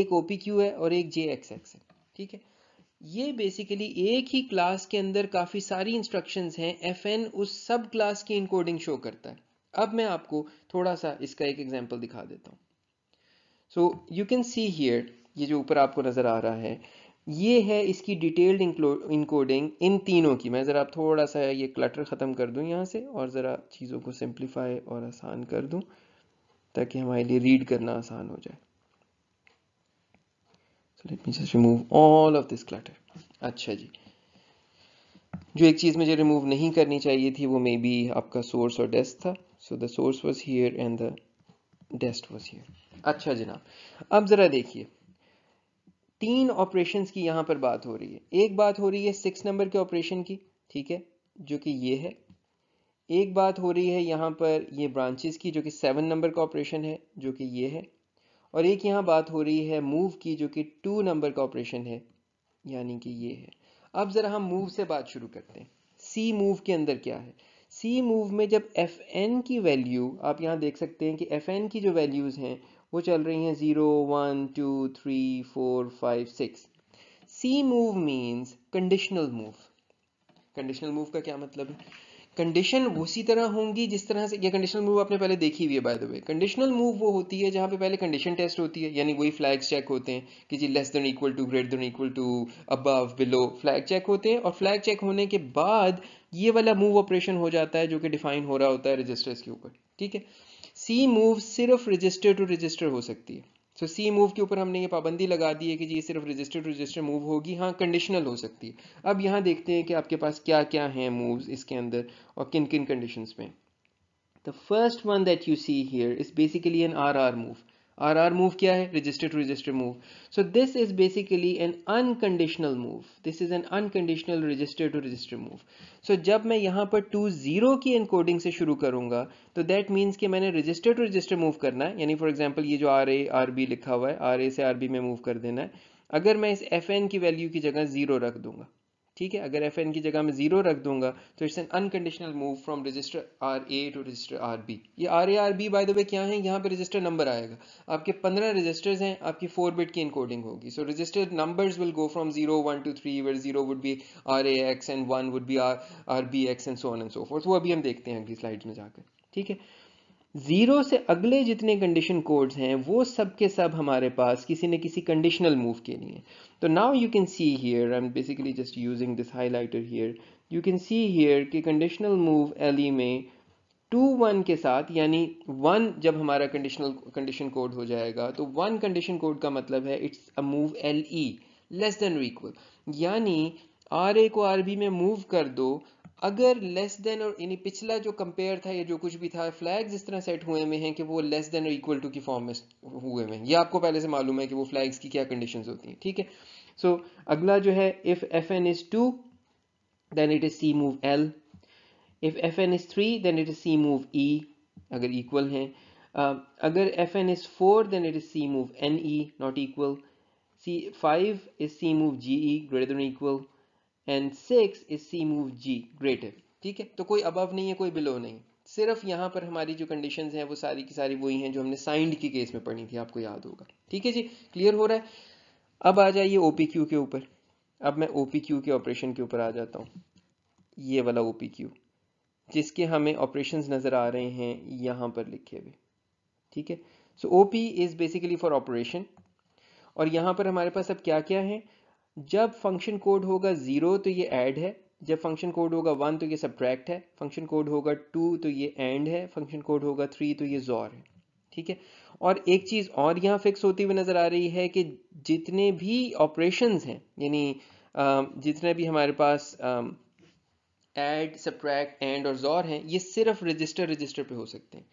एक ओ पी क्यू है और एक जे एक्स एक्स है ठीक है ये बेसिकली एक ही क्लास के अंदर काफ़ी सारी इंस्ट्रक्शंस हैं एफ एन उस सब क्लास की इनकोडिंग शो करता है अब मैं आपको थोड़ा सा इसका एक एग्जाम्पल दिखा देता हूँ so you can see here ये जो ऊपर आपको नज़र आ रहा है ये है इसकी डिटेल्ड इनकोडिंग इन तीनों की मैं ज़रा थोड़ा सा ये क्लटर ख़त्म कर दूँ यहाँ से और ज़रा चीज़ों को सिंप्लीफाई और आसान कर दूँ ताकि हमारे लिए रीड करना आसान हो जाए so let me just remove all of this clutter अच्छा जी जो एक चीज़ मुझे रिमूव नहीं करनी चाहिए थी वो मे बी आपका सोर्स और डेस्क था so the source was here and the dest was here अच्छा जनाब अब ज़रा देखिए तीन ऑपरेशन की यहाँ पर बात हो रही है एक बात हो रही है सिक्स नंबर के ऑपरेशन की ठीक है जो कि ये है एक बात हो रही है यहाँ पर ये ब्रांचेस की जो कि सेवन नंबर का ऑपरेशन है जो कि ये है और एक यहाँ बात हो रही है मूव की जो कि टू नंबर का ऑपरेशन है यानी कि ये है अब ज़रा हम मूव से बात शुरू करते हैं सी मूव के अंदर क्या है सी मूव में जब एफ एन की वैल्यू आप यहाँ देख सकते हैं कि एफ एन की जो वैल्यूज़ हैं वो चल रही हैं zero one two three four five six C move means conditional move conditional move का क्या मतलब है कंडीशन उसी तरह होंगी जिस तरह से ये कंडीशनल मूव आपने पहले देखी हुई है by the way conditional move वो होती है जहाँ पे पहले कंडीशन टेस्ट होती है यानी वही फ्लैग्स चेक होते हैं कि जी less than equal to greater than equal to above below flag check होते हैं और फ्लैग चेक होने के बाद ये वाला मूव ऑपरेशन हो जाता है जो कि डिफाइन हो रहा होता है रजिस्टर्स के ऊपर ठीक है सी मूव सिर्फ रजिस्टर टू रजिस्टर हो सकती है सो सी मूव के ऊपर हमने ये पाबंदी लगा दी है कि जी ये सिर्फ रजिस्टर्ड रजिस्टर मूव होगी हाँ कंडीशनल हो सकती है अब यहाँ देखते हैं कि आपके पास क्या क्या हैं मूव्स इसके अंदर और किन किन कंडीशन में the first one that you see here is basically an R R move R R move क्या है register to register move so this is basically an unconditional move this is an unconditional register to register move सो जब मैं यहाँ पर to zero की encoding से शुरू करूंगा तो दैट मीन्स कि मैंने रजिस्टर टू रजिस्टर मूव करना है यानी फॉर एग्जाम्पल ये जो आर ए आर बी लिखा हुआ है आर ए से आर बी में मूव कर देना है अगर मैं इस एफ एन की वैल्यू की जगह जीरो रख दूंगा ठीक है अगर एफ एन की जगह मैं जीरो रख दूंगा तो it's an unconditional move from register R A to register R B ये R A R B by the way क्या है यहाँ पे रजिस्टर नंबर आएगा आपके पंद्रह रजिस्टर्स हैं आपकी फोर बिट की इनकोडिंग होगी so register numbers will go from zero one two three where zero would be R A X and one would be R R B X and so on and so forth वो अभी हम देखते हैं अगली slide में जाकर ठीक है जीरो से अगले जितने कंडीशन कोड्स हैं वो सब के सब हमारे पास किसी न किसी कंडीशनल मूव के लिए तो now you can see here I am basically just using this highlighter here you can see here कि कंडीशनल मूव एली में टू वन के साथ यानी वन जब हमारा कंडीशनल कंडीशन कोड हो जाएगा तो वन कंडीशन कोड का मतलब है it's a move L E less than equal यानी आर ए को आर बी में मूव कर दो अगर लेस देन और यानी पिछला जो कंपेयर था या जो कुछ भी था फ्लैग्स इस तरह सेट हुए हुए हैं कि वो लेस देन और इक्वल टू की फॉर्म में हुए हुए हैं ये आपको पहले से मालूम है कि वो फ्लैग्स की क्या कंडीशंस होती हैं ठीक है सो so, अगला जो है if F N is two then it is C move L if F N is three then it is C move E अगर इक्वल हैं uh, अगर F N is four then it is C move N E not equal C five is C move G E greater than equal and six is C move G greater ठीक है तो कोई above नहीं है कोई below नहीं सिर्फ यहाँ पर हमारी जो कंडीशन हैं वो सारी की सारी वही हैं जो हमने साइंड की केस में पढ़ी थी आपको याद होगा ठीक है जी क्लियर हो रहा है अब आ जाइए ओ के ऊपर अब मैं ओ के ऑपरेशन के ऊपर आ जाता हूँ ये वाला ओ जिसके हमें ऑपरेशन नज़र आ रहे हैं यहाँ पर लिखे हुए ठीक है so O P is basically for operation और यहाँ पर हमारे पास अब क्या क्या है जब फंक्शन कोड होगा ज़ीरो तो ये ऐड है जब फंक्शन कोड होगा वन तो ये सब्ट्रैक्ट है फंक्शन कोड होगा टू तो ये एंड है फंक्शन कोड होगा थ्री तो ये ज़ोर है ठीक है और एक चीज़ और यहाँ फिक्स होती हुई नज़र आ रही है कि जितने भी ऑपरेशन हैं यानी जितने भी हमारे पास एड सप्रैक्ट एंड और ज़ोर हैं ये सिर्फ रजिस्टर रजिस्टर पे हो सकते हैं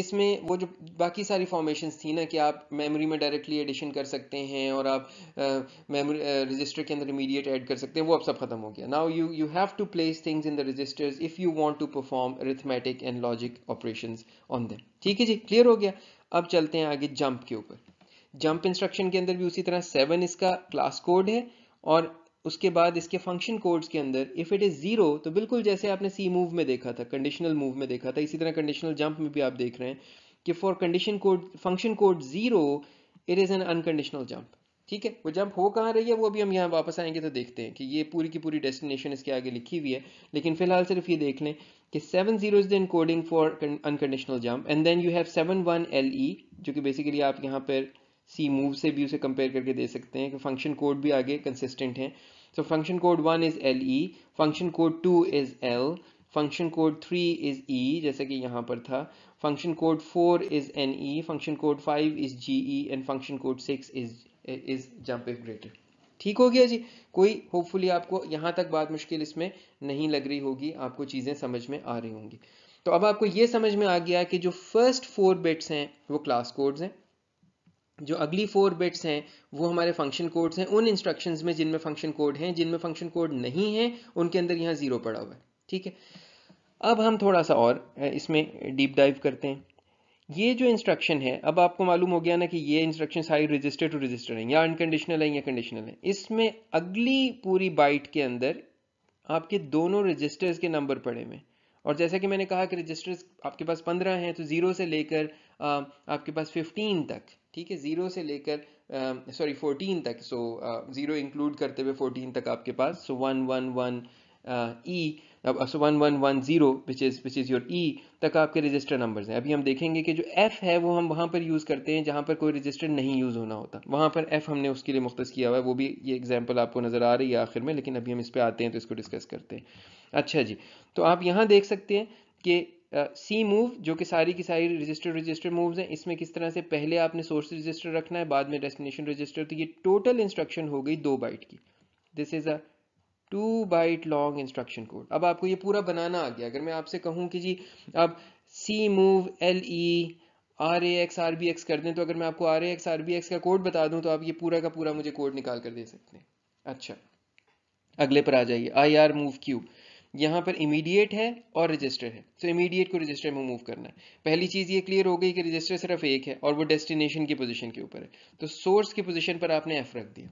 इसमें वो जो बाकी सारी फॉर्मेशंस थी ना कि आप मेमोरी में डायरेक्टली एडिशन कर सकते हैं और आप मेमोरी रजिस्टर के अंदर इमीडिएट ऐड कर सकते हैं वो अब सब खत्म हो गया now you you have to place things in the registers if you want to perform arithmetic and logic operations on them ठीक है जी क्लियर हो गया अब चलते हैं आगे जंप के ऊपर जंप इंस्ट्रक्शन के अंदर भी उसी तरह सेवन इसका क्लास कोड है और उसके बाद इसके फंक्शन कोड्स के अंदर इफ इट इज़ ज़ीरो तो बिल्कुल जैसे आपने सी मूव में देखा था कंडीशनल मूव में देखा था इसी तरह कंडीशनल जंप में भी आप देख रहे हैं कि for condition code function code zero it is an unconditional jump ठीक है वो जंप हो कहाँ रही है वो अभी हम यहाँ वापस आएंगे तो देखते हैं कि ये पूरी की पूरी डेस्टिनेशन इसके आगे लिखी हुई है लेकिन फिलहाल सिर्फ ये देख लें कि seven zero is the encoding for unconditional jump and then you have seven one L E जो कि बेसिकली आप यहाँ पर सी मूव से भी उसे कंपेयर करके दे सकते हैं कि फंक्शन कोड भी आगे कंसिस्टेंट हैं So function code 1 is LE, function code 2 is L, function code 3 is E just like यहाँ पर था function code 4 is NE, function code 5 is GE and function code 6 is is jump if greater. ठीक हो गया जी कोई hopefully आपको यहां तक बात मुश्किल इसमें नहीं लग रही होगी आपको चीज़ें समझ में आ रही होंगी तो अब आपको यह समझ में आ गया कि जो फर्स्ट फोर बिट्स हैं वो क्लास कोड्स हैं जो अगली फोर बिट्स हैं वो हमारे फंक्शन कोड्स हैं उन इंस्ट्रक्शंस में जिनमें फंक्शन कोड हैं जिनमें फंक्शन कोड नहीं है उनके अंदर यहाँ ज़ीरो पड़ा हुआ है ठीक है अब हम थोड़ा सा और इसमें डीप डाइव करते हैं ये जो इंस्ट्रक्शन है अब आपको मालूम हो गया ना कि ये इंस्ट्रक्शन सारी रजिस्टर टू रजिस्टर है या अनकंडीशनल है या कंडीशनल है इसमें अगली पूरी बाइट के अंदर आपके दोनों रजिस्टर्स के नंबर पड़े हुए हैं और जैसा कि मैंने कहा कि रजिस्टर्स आपके पास पंद्रह हैं तो ज़ीरो से लेकर आपके पास फिफ्टीन तक ठीक है ज़ीरो से लेकर सॉरी फोर्टीन तक सो ज़ीरो इंक्लूड करते हुए फोर्टीन तक आपके पास so one one one E so one one one zero which is which is your E तक आपके रजिस्टर नंबर्स हैं अभी हम देखेंगे कि जो एफ़ है वो हम वहाँ पर यूज़ करते हैं जहाँ पर कोई रजिस्टर नहीं यूज़ होना होता वहाँ पर एफ़ हमने उसके लिए मुख्त किया हुआ है वो भी ये एग्जाम्पल आपको नज़र आ रही है आखिर में लेकिन अभी हम इस पर आते हैं तो इसको डिस्कस करते हैं अच्छा जी तो आप यहाँ देख सकते हैं कि सी uh, मूव जो कि सारी की सारी रजिस्टर रजिस्टर मूव्स हैं इसमें किस तरह से पहले आपने सोर्स रजिस्टर रखना है बाद में डेस्टिनेशन रजिस्टर तो ये टोटल इंस्ट्रक्शन हो गई दो बाइट की this is a two byte long instruction code अब आपको ये पूरा बनाना आ गया अगर मैं आपसे कहूँ कि जी अब C move L E R A X R B X कर दें तो अगर मैं आपको R A X R B X का कोड बता दूँ तो आप ये पूरा का पूरा मुझे कोड निकाल कर दे सकते हैं अच्छा अगले पर आ जाइए आई आर मूव क्यू यहाँ पर इमीडिएट है और रजिस्टर है सो इमीडिएट को रजिस्टर में मूव करना है पहली चीज़ ये क्लियर हो गई कि रजिस्टर सिर्फ एक है और वो डेस्टिनेशन की पोजीशन के ऊपर है तो सोर्स की पोजीशन पर आपने एफ रख दिया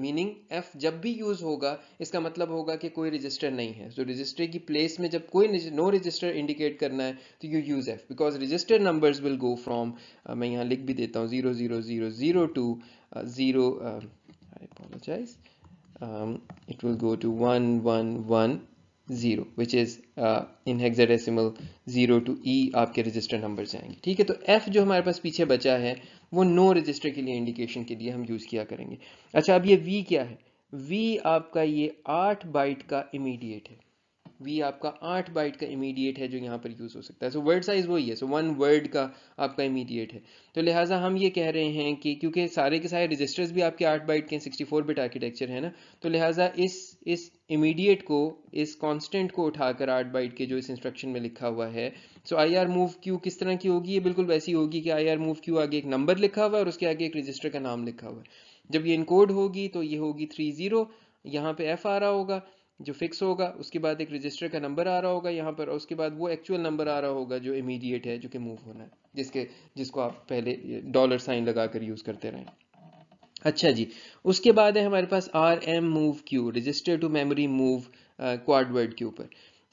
मीनिंग एफ जब भी यूज होगा इसका मतलब होगा कि कोई रजिस्टर नहीं है सो so, रजिस्टर की प्लेस में जब कोई नो रजिस्टर इंडिकेट करना है तो you use F because register number will go from मैं यहाँ लिख भी देता हूँ zero zero zero zero two zero I apologize it will go to one one one zero which is in hexadecimal zero two E आपके register number जाएंगे ठीक है तो एफ़ जो हमारे पास पीछे बचा है वो नो रजिस्टर के लिए इंडिकेशन के लिए हम यूज़ किया करेंगे अच्छा अब ये वी क्या है वी आपका ये आठ बाइट का इमीडिएट है वी आपका आठ बाइट का इमीडिएट है जो यहाँ पर यूज़ हो सकता है सो वर्ड साइज़ वही है सो वन वर्ड का आपका इमीडिएट है तो लिहाजा हम ये कह रहे हैं कि क्योंकि सारे के सारे रजिस्टर्स भी आपके आठ बाइट के सिक्सटी फोर बिट आर्किटेक्चर है ना तो लिहाजा इस इस इमीडिएट को इस कांस्टेंट को उठाकर आर्ट बाइट के जो इस इंस्ट्रक्शन में लिखा हुआ है so I R move Q किस तरह की होगी ये बिल्कुल वैसी होगी कि आई आर मूव क्यू आगे एक नंबर लिखा हुआ है और उसके आगे एक रजिस्टर का नाम लिखा हुआ है जब ये इनकोड होगी तो ये होगी थ्री जीरो यहाँ पे एफ आ रहा होगा जो फिक्स होगा उसके बाद एक रजिस्टर का नंबर आ रहा होगा यहाँ पर और उसके बाद वो एक्चुअल नंबर आ रहा होगा जो इमीडिएट है जो कि मूव होना है जिसके जिसको आप पहले डॉलर साइन लगा कर यूज़ करते रहें अच्छा जी उसके बाद है हमारे पास R M move Q register to memory move quadword के ऊपर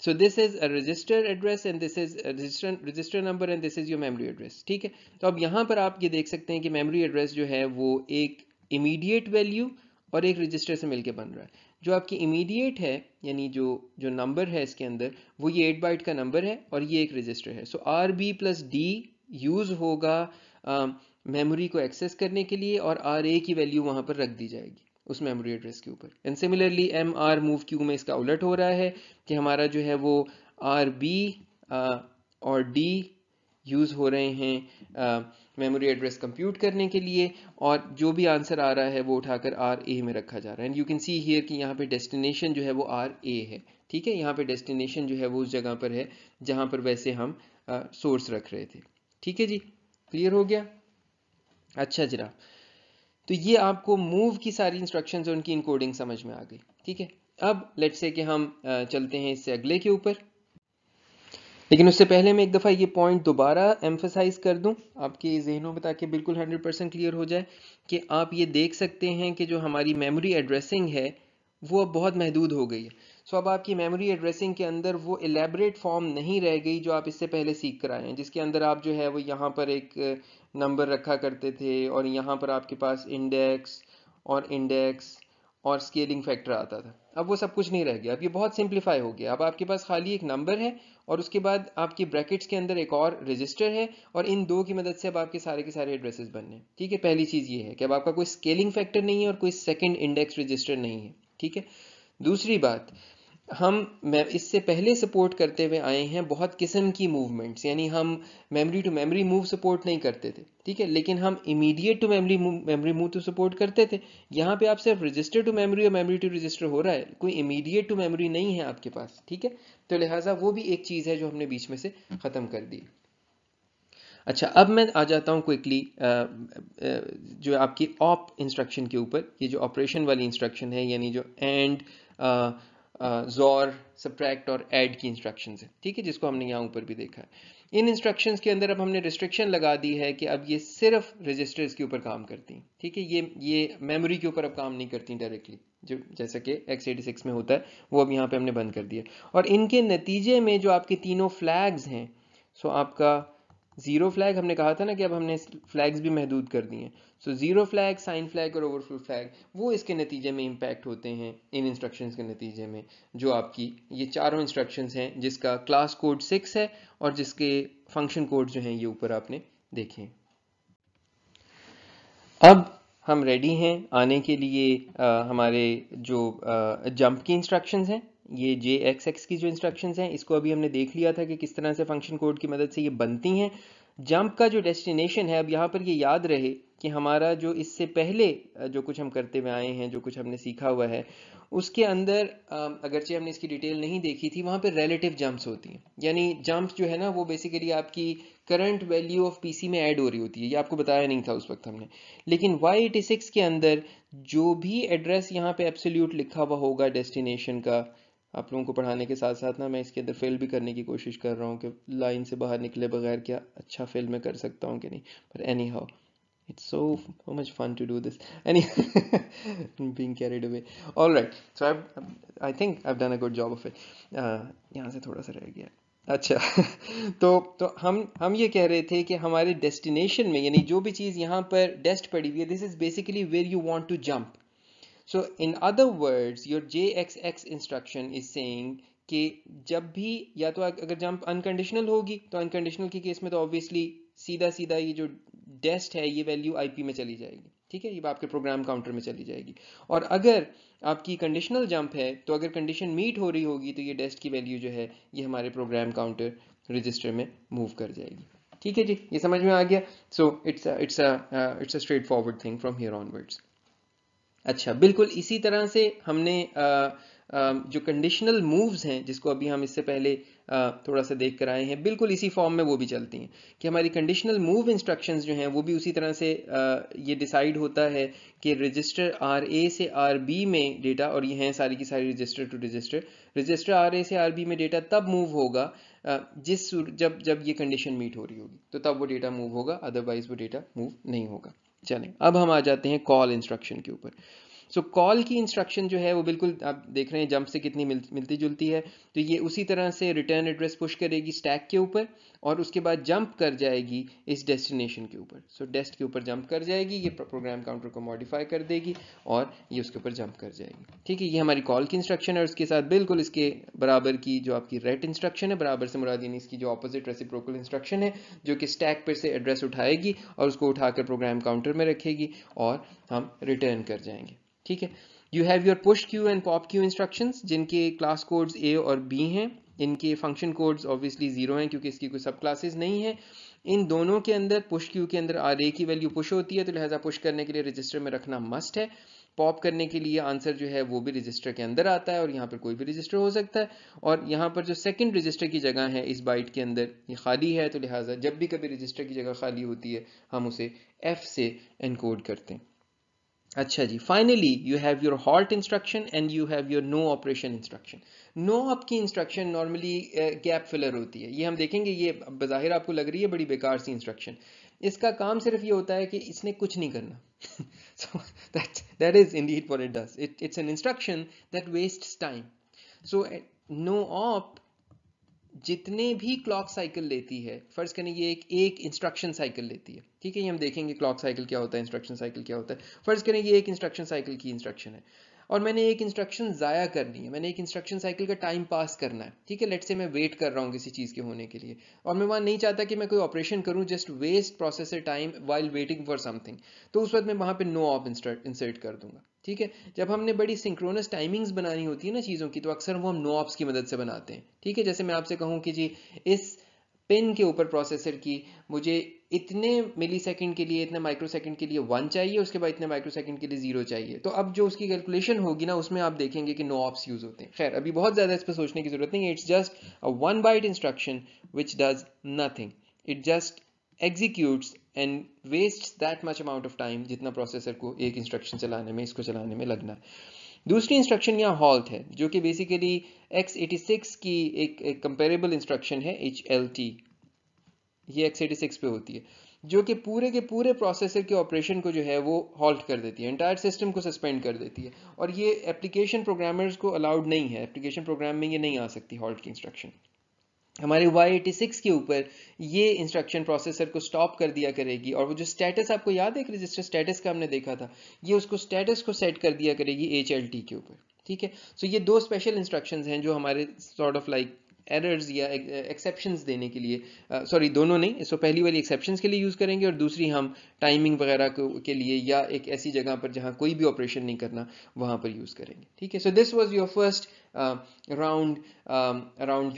so this is register address and this is register register number and this is your memory address ठीक है तो अब यहाँ पर आप ये देख सकते हैं कि मेमोरी एड्रेस जो है वो एक इमीडिएट वैल्यू और एक रजिस्टर से मिलकर बन रहा है जो आपकी इमीडिएट है यानी जो जो नंबर है इसके अंदर वो ये एट बाइट का नंबर है और ये एक रजिस्टर है so R B plus D use होगा um, मेमोरी को एक्सेस करने के लिए और आर ए की वैल्यू वहाँ पर रख दी जाएगी उस मेमोरी एड्रेस के ऊपर and similarly M R move Q में इसका उलट हो रहा है कि हमारा जो है वो आर बी और डी यूज़ हो रहे हैं मेमोरी एड्रेस कंप्यूट करने के लिए और जो भी आंसर आ रहा है वो उठाकर आर ए में रखा जा रहा है and you can see here कि यहाँ पे डेस्टिनेशन जो है वो आर ए है ठीक है यहाँ पे डेस्टिनेशन जो है वो उस जगह पर है जहाँ पर वैसे हम सोर्स रख रहे थे ठीक है जी क्लियर हो गया अच्छा जनाब तो ये आपको मूव की सारी इंस्ट्रक्शंस और उनकी इनकोडिंग समझ में आ गई ठीक है अब लेट्स से कि हम चलते हैं इससे अगले के ऊपर लेकिन उससे पहले मैं एक दफ़ा ये पॉइंट दोबारा एम्फोसाइज कर दूं आपके जहनों में ताकि बिल्कुल 100 परसेंट क्लियर हो जाए कि आप ये देख सकते हैं कि जो हमारी मेमोरी एड्रेसिंग है वो अब बहुत महदूद हो गई है सो अब आपकी मेमोरी एड्रेसिंग के अंदर वो एलेबरेट फॉर्म नहीं रह गई जो आप इससे पहले सीख कर आए हैं जिसके अंदर आप जो है वो यहाँ पर एक नंबर रखा करते थे और यहाँ पर आपके पास इंडेक्स और इंडेक्स और स्केलिंग फैक्टर आता था अब वो सब कुछ नहीं रह गया अब ये बहुत सिंप्लीफाई हो गया अब आपके पास खाली एक नंबर है और उसके बाद आपकी ब्रैकेट्स के अंदर एक और रजिस्टर है और इन दो की मदद से अब आपके सारे के सारे एड्रेसेस बनने ठीक है पहली चीज़ ये है कि अब आपका कोई स्केलिंग फैक्टर नहीं है और कोई सेकेंड इंडेक्स रजिस्टर नहीं है ठीक है दूसरी बात हम इससे पहले सपोर्ट करते हुए आए हैं बहुत किस्म की मूवमेंट्स यानी हम memory to memory move support नहीं करते थे ठीक है लेकिन हम immediate to memory memory move तो सपोर्ट करते थे यहाँ पे आप सिर्फ रजिस्टर टू मेमोरी और मेमोरी टू रजिस्टर हो रहा है कोई इमीडिएट टू मेमोरी नहीं है आपके पास ठीक है तो लिहाजा वो भी एक चीज़ है जो हमने बीच में से ख़त्म कर दी अच्छा अब मैं आ जाता हूँ क्विकली जो आपकी ऑप इंस्ट्रक्शन के ऊपर ये जो ऑपरेशन वाली इंस्ट्रक्शन है यानी जो एंड जोर सप्रैक्ट और ऐड की इंस्ट्रक्शन है ठीक है जिसको हमने यहाँ ऊपर भी देखा है इन इंस्ट्रक्शन के अंदर अब हमने रिस्ट्रिक्शन लगा दी है कि अब ये सिर्फ रजिस्टर्स के ऊपर काम करती हैं ठीक है ये ये मेमोरी के ऊपर अब काम नहीं करती डायरेक्टली जो जैसा कि x86 में होता है वो अब यहाँ पे हमने बंद कर दिया और इनके नतीजे में जो आपके तीनों फ्लैग्स हैं सो आपका जीरो फ्लैग हमने कहा था ना कि अब हमने फ्लैग्स भी महदूद कर दिए हैं so zero flag sign flag और ओवरफ्लो फ्लैग वो इसके नतीजे में इम्पैक्ट होते हैं इन इंस्ट्रक्शंस के नतीजे में जो आपकी ये चारों इंस्ट्रक्शंस हैं जिसका क्लास कोड सिक्स है और जिसके फंक्शन कोड जो हैं ये ऊपर आपने देखे अब हम रेडी हैं आने के लिए आ, हमारे जो जंप की इंस्ट्रक्शंस हैं ये जे एक्स एक्स की जो इंस्ट्रक्शंस हैं इसको अभी हमने देख लिया था कि किस तरह से फंक्शन कोड की मदद से ये बनती हैं जंप का जो डेस्टिनेशन है अब यहाँ पर ये याद रहे कि हमारा जो इससे पहले जो कुछ हम करते हुए आए हैं जो कुछ हमने सीखा हुआ है उसके अंदर अगरचे हमने इसकी डिटेल नहीं देखी थी वहाँ पर रेलेटिव जम्प्स होती हैं यानी जम्प्स जो है ना वो बेसिकली आपकी करंट वैल्यू ऑफ पी में ऐड हो रही होती है ये आपको बताया नहीं था उस वक्त हमने लेकिन वाई एटी सिक्स के अंदर जो भी एड्रेस यहाँ पे एब्सोल्यूट लिखा हुआ होगा डेस्टिनेशन का आप लोगों को पढ़ाने के साथ साथ ना मैं इसके अंदर फेल भी करने की कोशिश कर रहा हूँ कि लाइन से बाहर निकले बगैर क्या अच्छा फेल मैं कर सकता हूँ कि नहीं but anyhow it's so so much fun to do this any being carried away all right so I I think I done a good job of it यहाँ से थोड़ा सा रह गया अच्छा *laughs* तो तो हम हम ये कह रहे थे कि हमारे डेस्टिनेशन में यानी जो भी चीज़ यहाँ पर डेस्ट पड़ी हुई है this is basically where you want to jump So in other words, your JXX instruction is saying कि जब भी या तो अगर जम्प अनकंडीशनल होगी तो अनकंडीशनल के केस में तो ऑब्वियसली सीधा सीधा ये जो डेस्ट है ये वैल्यू आईपी में चली जाएगी ठीक है ये आपके प्रोग्राम काउंटर में चली जाएगी और अगर आपकी कंडीशनल जंप है तो अगर कंडीशन मीट हो रही होगी तो ये डेस्ट की वैल्यू जो है ये हमारे प्रोग्राम काउंटर रजिस्टर में मूव कर जाएगी ठीक है जी ये समझ में आ गया so it's it's it's a straightforward thing from here onwards अच्छा बिल्कुल इसी तरह से हमने आ, आ, जो कंडीशनल मूव्स हैं जिसको अभी हम इससे पहले आ, थोड़ा सा देख कर आए हैं बिल्कुल इसी फॉर्म में वो भी चलती हैं कि हमारी कंडीशनल मूव इंस्ट्रक्शंस जो हैं वो भी उसी तरह से आ, ये डिसाइड होता है कि रजिस्टर आर ए से आर बी में डेटा और ये हैं सारी की सारी register to register register R A से आर बी में डेटा तब मूव होगा जिस जब जब ये कंडीशन मीट हो रही होगी तो तब वो डेटा मूव होगा अदरवाइज वो डेटा मूव नहीं होगा चलें अब हम आ जाते हैं कॉल इंस्ट्रक्शन के ऊपर सो कॉल की इंस्ट्रक्शन जो है वो बिल्कुल आप देख रहे हैं जंप से कितनी मिल, मिलती जुलती है तो ये उसी तरह से रिटर्न एड्रेस पुश करेगी स्टैक के ऊपर और उसके बाद जंप कर जाएगी इस डेस्टिनेशन के ऊपर सो डेस्ट के ऊपर जंप कर जाएगी ये प्रोग्राम काउंटर को मॉडिफाई कर देगी और ये उसके ऊपर जंप कर जाएगी ठीक है ये हमारी कॉल की इंस्ट्रक्शन है और उसके साथ बिल्कुल इसके बराबर की जो आपकी रेट इंस्ट्रक्शन है बराबर से मुराद यानी इसकी जो ऑपोजिट रेसिप्रोकल इंस्ट्रक्शन है जो कि स्टैक पर से एड्रेस उठाएगी और उसको उठाकर प्रोग्राम काउंटर में रखेगी और हम रिटर्न कर जाएंगे ठीक है you have your push Q and pop Q instruction जिनके क्लास कोड्स ए और बी हैं इनके फंक्शन कोड्स ऑब्वियसली ज़ीरो हैं क्योंकि इसकी कोई सब क्लासेज नहीं है इन दोनों के अंदर पुश क्यू के अंदर आर ए की वैल्यू पुश होती है तो लिहाजा पुश करने के लिए रजिस्टर में रखना मस्ट है पॉप करने के लिए आंसर जो है वो भी रजिस्टर के अंदर आता है और यहाँ पर कोई भी रजिस्टर हो सकता है और यहाँ पर जो सेकंड रजिस्टर की जगह है इस बाइट के अंदर ये खाली है तो लिहाजा जब भी कभी रजिस्टर की जगह खाली होती है हम उसे एफ से एनकोड करते हैं अच्छा जी finally you have your halt instruction and you have your no operation instruction no आपकी इंस्ट्रक्शन नॉर्मली गैप फिलर होती है ये हम देखेंगे ये बाहिर आपको लग रही है बड़ी बेकार सी इंस्ट्रक्शन इसका काम सिर्फ ये होता है कि इसने कुछ नहीं करना so that that is indeed what it does it it's an instruction that waste time so no op जितने भी क्लॉक साइकिल लेती है फर्ज करें ये एक एक इंस्ट्रक्शन साइकिल लेती है ठीक है ये हम देखेंगे क्लॉक साइकिल क्या होता है इंस्ट्रक्शन साइकिल क्या होता है फर्ज करें ये एक इंस्ट्रक्शन साइकिल की इंस्ट्रक्शन है और मैंने एक इंस्ट्रक्शन ज़ाया करनी है मैंने एक इंस्ट्रक्शन साइकिल का टाइम पास करना है ठीक है लेट से मैं वेट कर रहा हूँ किसी चीज़ के होने के लिए और मैं वहाँ नहीं चाहता कि मैं कोई ऑपरेशन करूँ just waste processor time while waiting for something तो उस वक्त मैं वहाँ पर नो ऑप इंसर्ट कर दूंगा ठीक है जब हमने बड़ी सिंक्रोनस टाइमिंग्स बनानी होती है ना चीज़ों की तो अक्सर वो हम नॉब्स की मदद से बनाते हैं ठीक है जैसे मैं आपसे कहूँ कि जी इस पेन के ऊपर प्रोसेसर की मुझे इतने मिली सेकेंड के लिए इतने माइक्रो सेकेंड के लिए वन चाहिए उसके बाद इतने माइक्रो सेकेंड के लिए जीरो चाहिए तो अब जो उसकी कैलकुलेशन होगी ना उसमें आप देखेंगे कि नो ऑप्स यूज होते हैं खैर अभी बहुत ज़्यादा इस पर सोचने की जरूरत नहीं है it's just a one byte instruction which does nothing it just executes and waste that much amount of time जितना प्रोसेसर को एक इंस्ट्रक्शन चलाने में इसको चलाने में लगना है दूसरी इंस्ट्रक्शन यहाँ हॉल्ट है जो कि बेसिकली x86 की एक कंपेरेबल इंस्ट्रक्शन है एच एल टी ये x86 पे होती है जो कि पूरे के पूरे प्रोसेसर के ऑपरेशन को जो है वो हॉल्ट कर देती है एंटायर सिस्टम को सस्पेंड कर देती है और ये एप्लीकेशन प्रोग्रामर्स को अलाउड नहीं है एप्लीकेशन प्रोग्राम में ये नहीं आ सकती हॉल्ट की इंस्ट्रक्शन हमारे Y86 के ऊपर ये इंस्ट्रक्शन प्रोसेसर को स्टॉप कर दिया करेगी और वो जो स्टेटस आपको याद है एक रजिस्टर स्टेटस का हमने देखा था ये उसको स्टेटस को सेट कर दिया करेगी एच के ऊपर ठीक है सो so ये दो स्पेशल इंस्ट्रक्शंस हैं जो हमारे सॉर्ट ऑफ लाइक एरर्स या एक्सेप्शंस देने के लिए सॉरी uh, दोनों नहीं इसको so पहली वाली एक्सेप्शंस के लिए यूज़ करेंगे और दूसरी हम टाइमिंग वगैरह के लिए या एक ऐसी जगह पर जहाँ कोई भी ऑपरेशन नहीं करना वहाँ पर यूज़ करेंगे ठीक है so this was your first um, around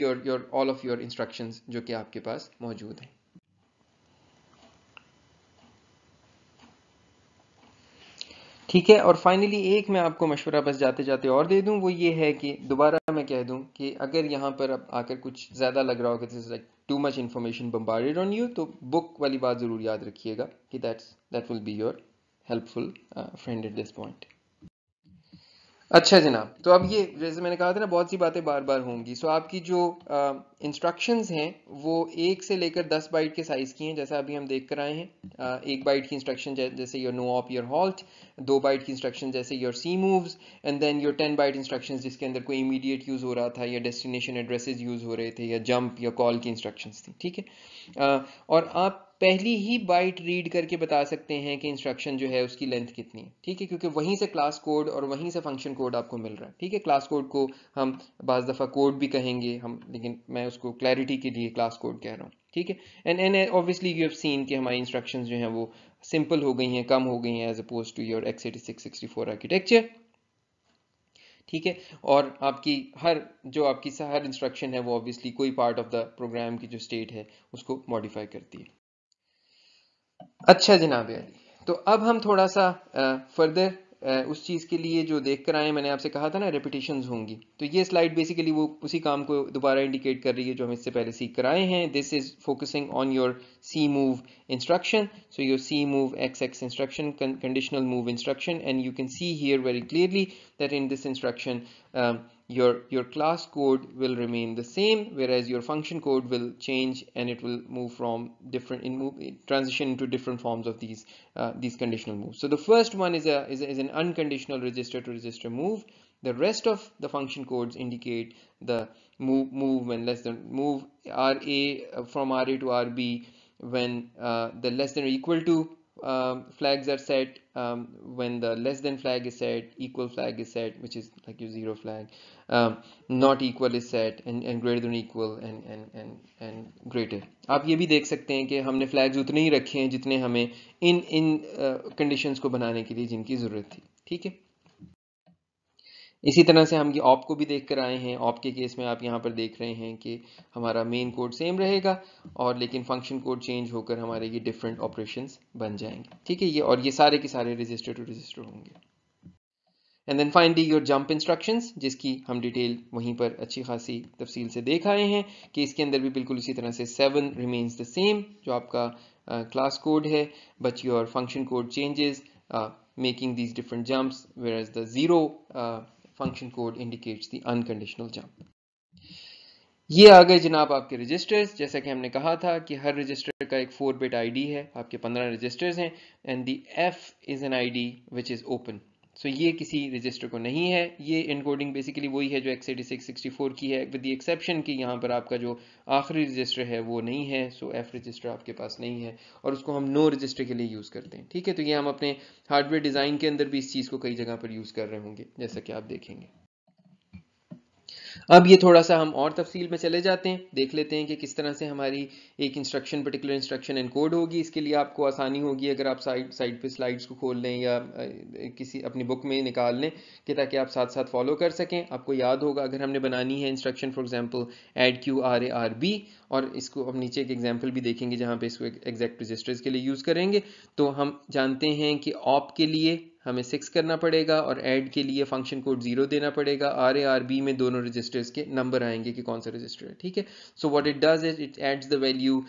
your um, your all of your instructions जो कि आपके पास मौजूद हैं ठीक है और फाइनली एक मैं आपको मशवरा बस जाते जाते और दे दूं वो ये है कि दोबारा मैं कह दूं कि अगर यहाँ पर अब आकर कुछ ज़्यादा लग रहा होगा this like too much information bombarded on you तो बुक वाली बात ज़रूर याद रखिएगा कि that's that will be your helpful friend at this point अच्छा जनाब तो अब ये जैसे मैंने कहा था ना बहुत सी बातें बार बार होंगी सो आपकी जो इंस्ट्रक्शंस हैं वो एक से लेकर दस बाइट के साइज़ की हैं जैसा अभी हम देख कर आए हैं एक बाइट की इंस्ट्रक्शन जैसे your no op your halt दो बाइट की इंस्ट्रक्शन जैसे your C moves and then your ten byte instruction जिसके अंदर कोई इमीडिएट यूज़ हो रहा था या डेस्टिनेशन एड्रेसेज यूज़ हो रहे थे या जंप या कॉल की इंस्ट्रक्शंस थी ठीक है और आप पहली ही बाइट रीड करके बता सकते हैं कि इंस्ट्रक्शन जो है उसकी लेंथ कितनी है ठीक है क्योंकि वहीं से क्लास कोड और वहीं से फंक्शन कोड आपको मिल रहा है ठीक है क्लास कोड को हम बज दफ़ा कोड भी कहेंगे हम लेकिन मैं उसको क्लैरिटी के लिए क्लास कोड कह रहा हूँ ठीक है and and obviously you have seen कि हमारी इंस्ट्रक्शन जो हैं वो सिंपल हो गई हैं कम हो गई हैं as oppose to your X eighty six sixty four architecture ठीक है और आपकी हर जो आपकी हर इंस्ट्रक्शन है वो ऑब्वियसली कोई पार्ट ऑफ द प्रोग्राम की जो स्टेट है उसको मॉडिफाई करती है अच्छा जनाब तो अब हम थोड़ा सा फर्दर उस चीज़ के लिए जो देख कर आए मैंने आपसे कहा था ना रेपिटेशन होंगी तो ये स्लाइड बेसिकली वो उसी काम को दोबारा इंडिकेट कर रही है जो हम इससे पहले सीख कर आए हैं this is focusing on your C move instruction so your C move X X instruction conditional move instruction and you can see here very clearly that in this instruction your your class code will remain the same whereas your function code will change and it will move from different in move transition into different forms of these uh, these conditional moves so the first one is a, is a is an unconditional register to register move the rest of the function codes indicate the move move when less than move ra uh, from ra to rb when uh, the less than or equal to um, flags are set um, when the less than flag is set equal flag is set which is like your zero flag um, not equal is set and, and greater than equal and and and and greater आप ये भी देख सकते हैं कि हमने flags उतने ही रखे हैं जितने हमें इन इन uh, conditions को बनाने के लिए जिनकी ज़रूरत थी ठीक है इसी तरह से हम ये ऑप को भी देख कर आए हैं ऑप के केस में आप यहाँ पर देख रहे हैं कि हमारा मेन कोड सेम रहेगा और लेकिन फंक्शन कोड चेंज होकर हमारे ये डिफरेंट ऑपरेशंस बन जाएंगे ठीक है ये और ये सारे के सारे रजिस्टर टू रजिस्टर होंगे and then finally your jump instructions जिसकी हम डिटेल वहीं पर अच्छी खासी तफसील से देख आए हैं कि इसके अंदर भी बिल्कुल इसी तरह से सेवन रिमेन्स द सेम जो आपका क्लास uh, कोड है but your function code changes making these different jumps whereas the zero function code indicates the unconditional jump ये आ गए जनाब आपके रजिस्टर्स जैसा कि हमने कहा था कि हर रजिस्टर का एक फोर बिट आईडी है आपके पंद्रह रजिस्टर्स हैं and the F is an ID which is open so so, ये किसी रजिस्टर को नहीं है ये इनकोडिंग बेसिकली वही है जो X eighty six sixty four की है विद द एक्सेप्शन कि यहाँ पर आपका जो आखिरी रजिस्टर है वो नहीं है सो एफ रजिस्टर आपके पास नहीं है और उसको हम नो रजिस्टर के लिए यूज़ करते हैं ठीक है तो ये हम अपने हार्डवेयर डिज़ाइन के अंदर भी इस चीज़ को कई जगह पर यूज़ कर रहे होंगे जैसा कि आप देखेंगे अब ये थोड़ा सा हम और तफसील में चले जाते हैं देख लेते हैं कि किस तरह से हमारी एक इंस्ट्रक्शन पर्टिकुलर इंस्ट्रक्शन एनकोड होगी इसके लिए आपको आसानी होगी अगर आप साइड साइड पे स्लाइड्स को खोल लें या किसी अपनी बुक में निकाल लें कि ताकि आप साथ साथ फॉलो कर सकें आपको याद होगा अगर हमने बनानी है instruction for example add Q R A R B और इसको अब नीचे एक एग्जाम्पल भी देखेंगे जहाँ पे इसको एग्जैक्ट रजिस्टर्स के लिए यूज़ करेंगे तो हम जानते हैं कि ऑप के लिए हमें सिक्स करना पड़ेगा और ऐड के लिए फंक्शन कोड जीरो देना पड़ेगा आर ए आर बी में दोनों रजिस्टर्स के नंबर आएंगे कि कौन सा रजिस्टर है ठीक है so what it does is it adds the value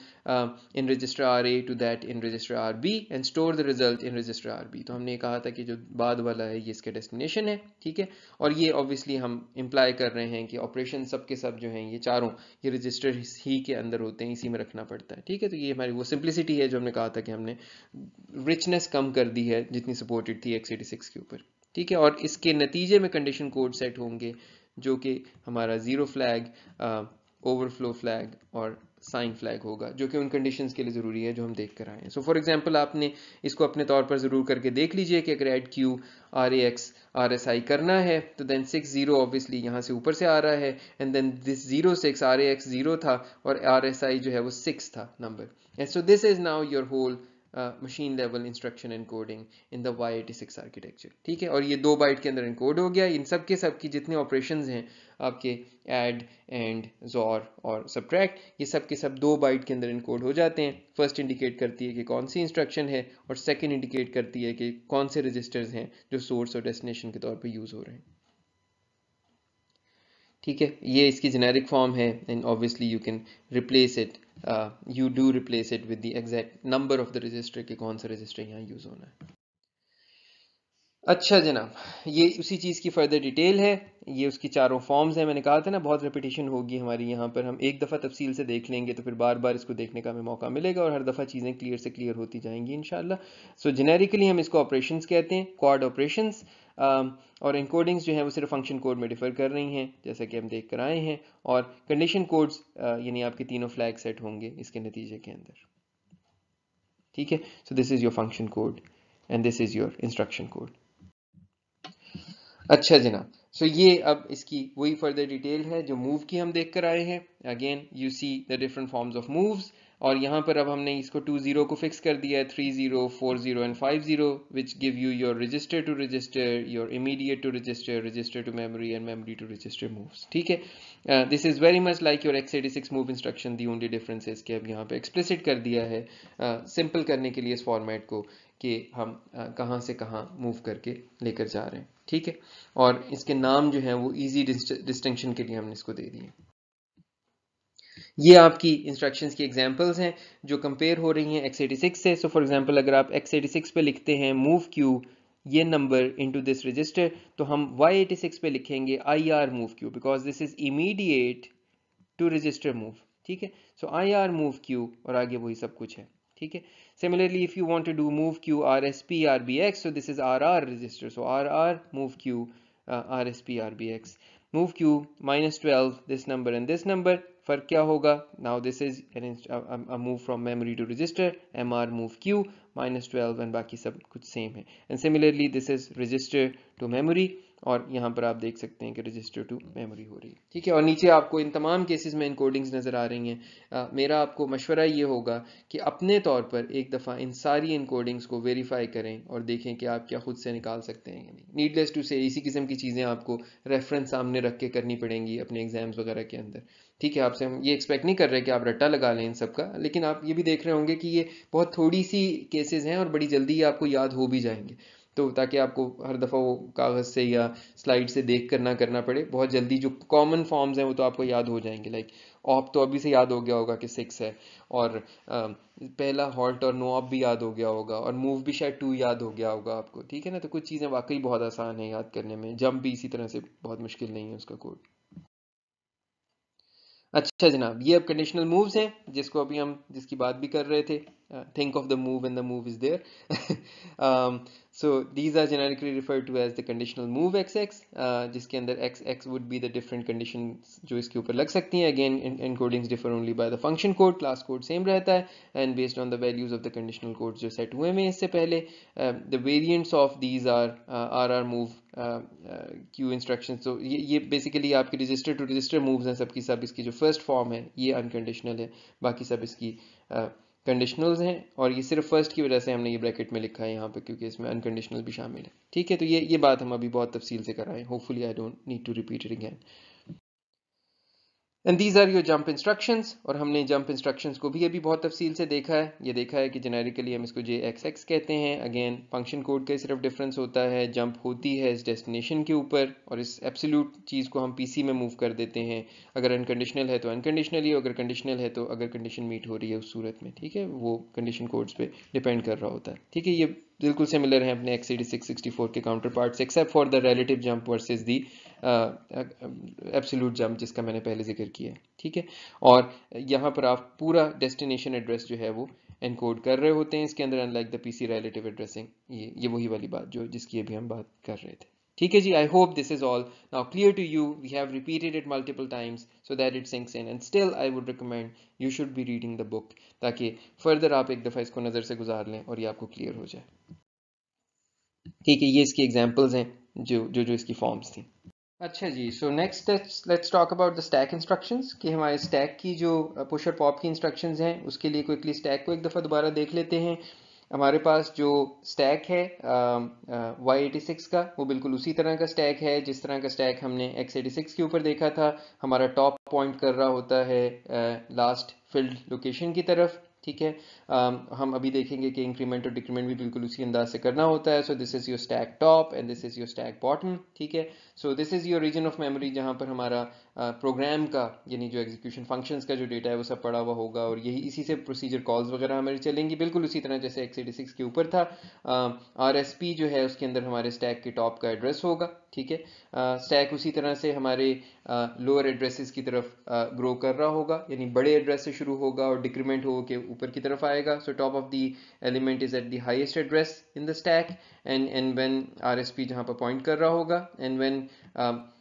in register R A to that in register R B and store the result in register R B तो हमने कहा था कि जो बाद वाला है ये इसका डेस्टिनेशन है ठीक है और ये ऑब्वियसली हम इम्प्लाई कर रहे हैं कि ऑपरेशन सब के सब जो हैं ये चारों ये रजिस्टर ही के अंदर होते हैं इसी में रखना पड़ता है ठीक है तो ये हमारी वो सिंप्लिसिटी है जो हमने कहा था कि हमने रिचनेस कम कर दी है जितनी सपोर्टेड थी x86 के ऊपर ठीक है और इसके नतीजे में कंडीशन कोड सेट होंगे जो कि हमारा ज़ीरो फ्लैग ओवरफ्लो फ्लैग और साइन फ्लैग होगा जो कि उन कंडीशंस के लिए ज़रूरी है जो हम देख कर आए हैं सो फॉर एग्जांपल आपने इसको अपने तौर पर ज़रूर करके देख लीजिए कि अगर add Q R A X R S I करना है तो देन सिक्स जीरो ऑब्वियसली यहाँ से ऊपर से आ रहा है and then this zero six R A X zero था और आर एस आई जो है वो सिक्स था number and so this is now your whole machine level instruction encoding in the Y eighty six architecture ठीक है और ये दो बाइट के अंदर इनकोड हो गया इन सब के सब की जितने ऑपरेशन हैं आपके एड एंड जोर और सब्ट्रैक्ट ये सब के सब दो बाइट के अंदर इनकोड हो जाते हैं फर्स्ट इंडिकेट करती है कि कौन सी इंस्ट्रक्शन है और सेकेंड इंडिकेट करती है कि कौन से रजिस्टर्स हैं जो सोर्स और डेस्टिनेशन के तौर पर यूज़ हो रहे हैं ठीक है ये इसकी जेनेरिक फॉर्म है and obviously you can replace it you do replace it with the exact number of the register के कौन सा रजिस्टर यहाँ यूज़ होना है अच्छा जनाब ये उसी चीज़ की फर्दर डिटेल है ये उसकी चारों फॉर्म्स हैं मैंने कहा था ना बहुत रिपीटेशन होगी हमारी यहाँ पर हम एक दफ़ा तफसील से देख लेंगे तो फिर बार बार इसको देखने का हमें मौका मिलेगा और हर दफ़ा चीज़ें क्लियर से क्लियर होती जाएंगी इन सो जेनेरिकली हम इसको ऑपरेशन कहते हैं क्वाड ऑपरेशंस Um, और इनकोडिंग्स जो हैं वो सिर्फ फंक्शन कोड में डिफर कर रही हैं जैसा कि हम देख कर आए हैं और कंडीशन कोड्स uh, यानी आपके तीनों फ्लैग सेट होंगे इसके नतीजे के अंदर ठीक है so this is your function code and this is your instruction code अच्छा जनाब सो so ये अब इसकी वही फर्दर डिटेल है जो मूव की हम देख कर आए हैं again you see the different forms of moves और यहाँ पर अब हमने इसको टू ज़ीरो को फिक्स कर दिया है three zero four zero and five zero which give you your register to register your immediate to register register to memory and memory to register moves ठीक है this is very much like your X eighty six move instruction the only difference इसके अब यहाँ पे explicit कर दिया है simple uh, करने के लिए इस फॉर्मेट को कि हम uh, कहाँ से कहाँ मूव करके लेकर जा रहे हैं ठीक है और इसके नाम जो हैं वो ईजी डिस्टिंक्शन के लिए हमने इसको दे दिए ये आपकी इंस्ट्रक्शंस की एग्जांपल्स हैं जो कंपेयर हो रही हैं एक्स से सो फॉर एग्जांपल अगर आप एक्स पे लिखते हैं मूव क्यू ये नंबर इनटू दिस रजिस्टर तो हम y86 पे लिखेंगे I R move Q because this is immediate to register move ठीक है so I R move Q और आगे वही सब कुछ है ठीक है similarly if you want to do move Q R S P R B X so this is R R register so R R move Q R S P R B X move Q minus twelve this number and this number फर्क क्या होगा now this is move from memory to register M R move Q minus twelve and बाकी सब कुछ same है and similarly this is register to memory और यहाँ पर आप देख सकते हैं कि रजिस्टर टू मेमोरी हो रही है ठीक है और नीचे आपको इन तमाम केसेस में इनकोडिंग्स नज़र आ रही हैं मेरा आपको मशवरा ये होगा कि अपने तौर पर एक दफ़ा इन सारी इनकोडिंग्स को वेरीफाई करें और देखें कि आप क्या खुद से निकाल सकते हैं या नहीं नीडलेस टू से इसी किस्म की चीज़ें आपको रेफरेंस सामने रख के करनी पड़ेंगी अपने एग्ज़ाम्स वगैरह के अंदर ठीक है आपसे हम ये एक्सपेक्ट नहीं कर रहे कि आप रट्टा लगा लें इन सब का लेकिन आप ये भी देख रहे होंगे कि ये बहुत थोड़ी सी केसेस हैं और बड़ी जल्दी ये आपको याद हो भी जाएंगे तो ताकि आपको हर दफ़ा वो कागज़ से या स्लाइड से देख कर ना करना पड़े बहुत जल्दी जो कॉमन फॉर्म्स हैं वो तो आपको याद हो जाएंगे लाइक ऑप तो अभी से याद हो गया होगा कि सिक्स है और पहला हॉल्ट और नो ऑप भी याद हो गया होगा और मूव भी शायद टू याद हो गया होगा आपको ठीक है ना तो कुछ चीज़ें वाकई बहुत आसान है याद करने में जंप भी इसी तरह से बहुत मुश्किल नहीं है उसका कोड अच्छा जनाब ये अब कंडीशनल मूव्स हैं जिसको अभी हम जिसकी बात भी कर रहे थे uh, think of the move and the move is there. *laughs* um, so these are generically referred to as the conditional move XX, uh, under XX would be the different conditions Joyce इसके ऊपर लग Again, encodings differ only by the function code. Class code same रहता and based on the values of the conditional codes जो set हुए हैं इससे पहले, uh, the variants of these are uh, RR move uh, uh, Q instructions. so, ये ये basically आपके register to register moves and सबकी सब first form है ये unconditional है, बाकी सब uh, कंडीशनल्स हैं और ये सिर्फ फर्स्ट की वजह से हमने ये ब्रैकेट में लिखा है यहाँ पे क्योंकि इसमें अनकंडीशनल भी शामिल है ठीक है तो ये ये बात हम अभी बहुत तफसील से कर रहे हैं hopefully I don't need to repeat it again and these are your jump instructions और हमने जंप इंस्ट्रक्शंस को भी अभी बहुत तफसील से देखा है ये देखा है कि जेनेरिकली हम इसको जे एक्स एक्स कहते हैं अगेन फंक्शन कोड का सिर्फ डिफरेंस होता है जंप होती है इस डेस्टिनेशन के ऊपर और इस एब्सोल्यूट चीज़ को हम पीसी में मूव कर देते हैं अगर अनकंडीशनल है तो अनकंडीशनली अगर कंडीशनल है तो अगर कंडीशन मीट हो रही है उस सूरत में ठीक है वो कंडीशन कोड्स पे डिपेंड कर रहा होता है ठीक है ये बिल्कुल सिमिलर है अपने X eighty six sixty four के counterparts except for the relative jump versus the absolute jump जिसका मैंने पहले जिक्र किया है ठीक है और यहाँ पर आप पूरा डेस्टिनेशन एड्रेस जो है वो एनकोड कर रहे होते हैं इसके अंदर unlike the PC relative addressing ये ये वही वाली बात जो जिसकी अभी हम बात कर रहे थे ठीक है जी I hope this is all now clear to you we have repeated it multiple times so that it sinks in and still I would recommend you should be reading the book ताकि further आप एक दफ़ा इसको नज़र से गुजार लें और ये आपको क्लियर हो जाए ठीक है ये इसकी एग्जाम्पल्स हैं जो जो जो इसकी फॉर्म्स थी अच्छा जी so next let's talk about the stack instructions कि हमारे स्टैक की जो पुश और पॉप की इंस्ट्रक्शंस हैं उसके लिए क्विकली स्टैक को एक दफ़ा दोबारा देख लेते हैं हमारे पास जो स्टैक है वाई एटी का वो बिल्कुल उसी तरह का स्टैक है जिस तरह का स्टैक हमने एक्स एटी सिक्स के ऊपर देखा था हमारा टॉप पॉइंट कर रहा होता है लास्ट फील्ड लोकेशन की तरफ ठीक है um, हम अभी देखेंगे कि इंक्रीमेंट और डिक्रीमेंट भी बिल्कुल उसी अंदाज से करना होता है so this is your stack top and this is your stack bottom ठीक है so this is your region of memory जहाँ पर हमारा प्रोग्राम uh, का यानी जो एग्जीक्यूशन फंक्शन का जो डेटा है वो सब पड़ा हुआ होगा और यही इसी से प्रोसीजर कॉल्स वगैरह हमारी चलेंगी बिल्कुल उसी तरह जैसे एक्स के ऊपर था आर um, uh, जो है उसके अंदर हमारे स्टैक के टॉप का एड्रेस होगा ठीक है स्टैक उसी तरह से हमारे लोअर एड्रेसेस की तरफ ग्रो कर रहा होगा यानी बड़े एड्रेस से शुरू होगा और डिक्रीमेंट हो के ऊपर की तरफ आएगा so top of the element is at the highest address in the stack and and when RSP जहां पर पॉइंट कर रहा होगा and when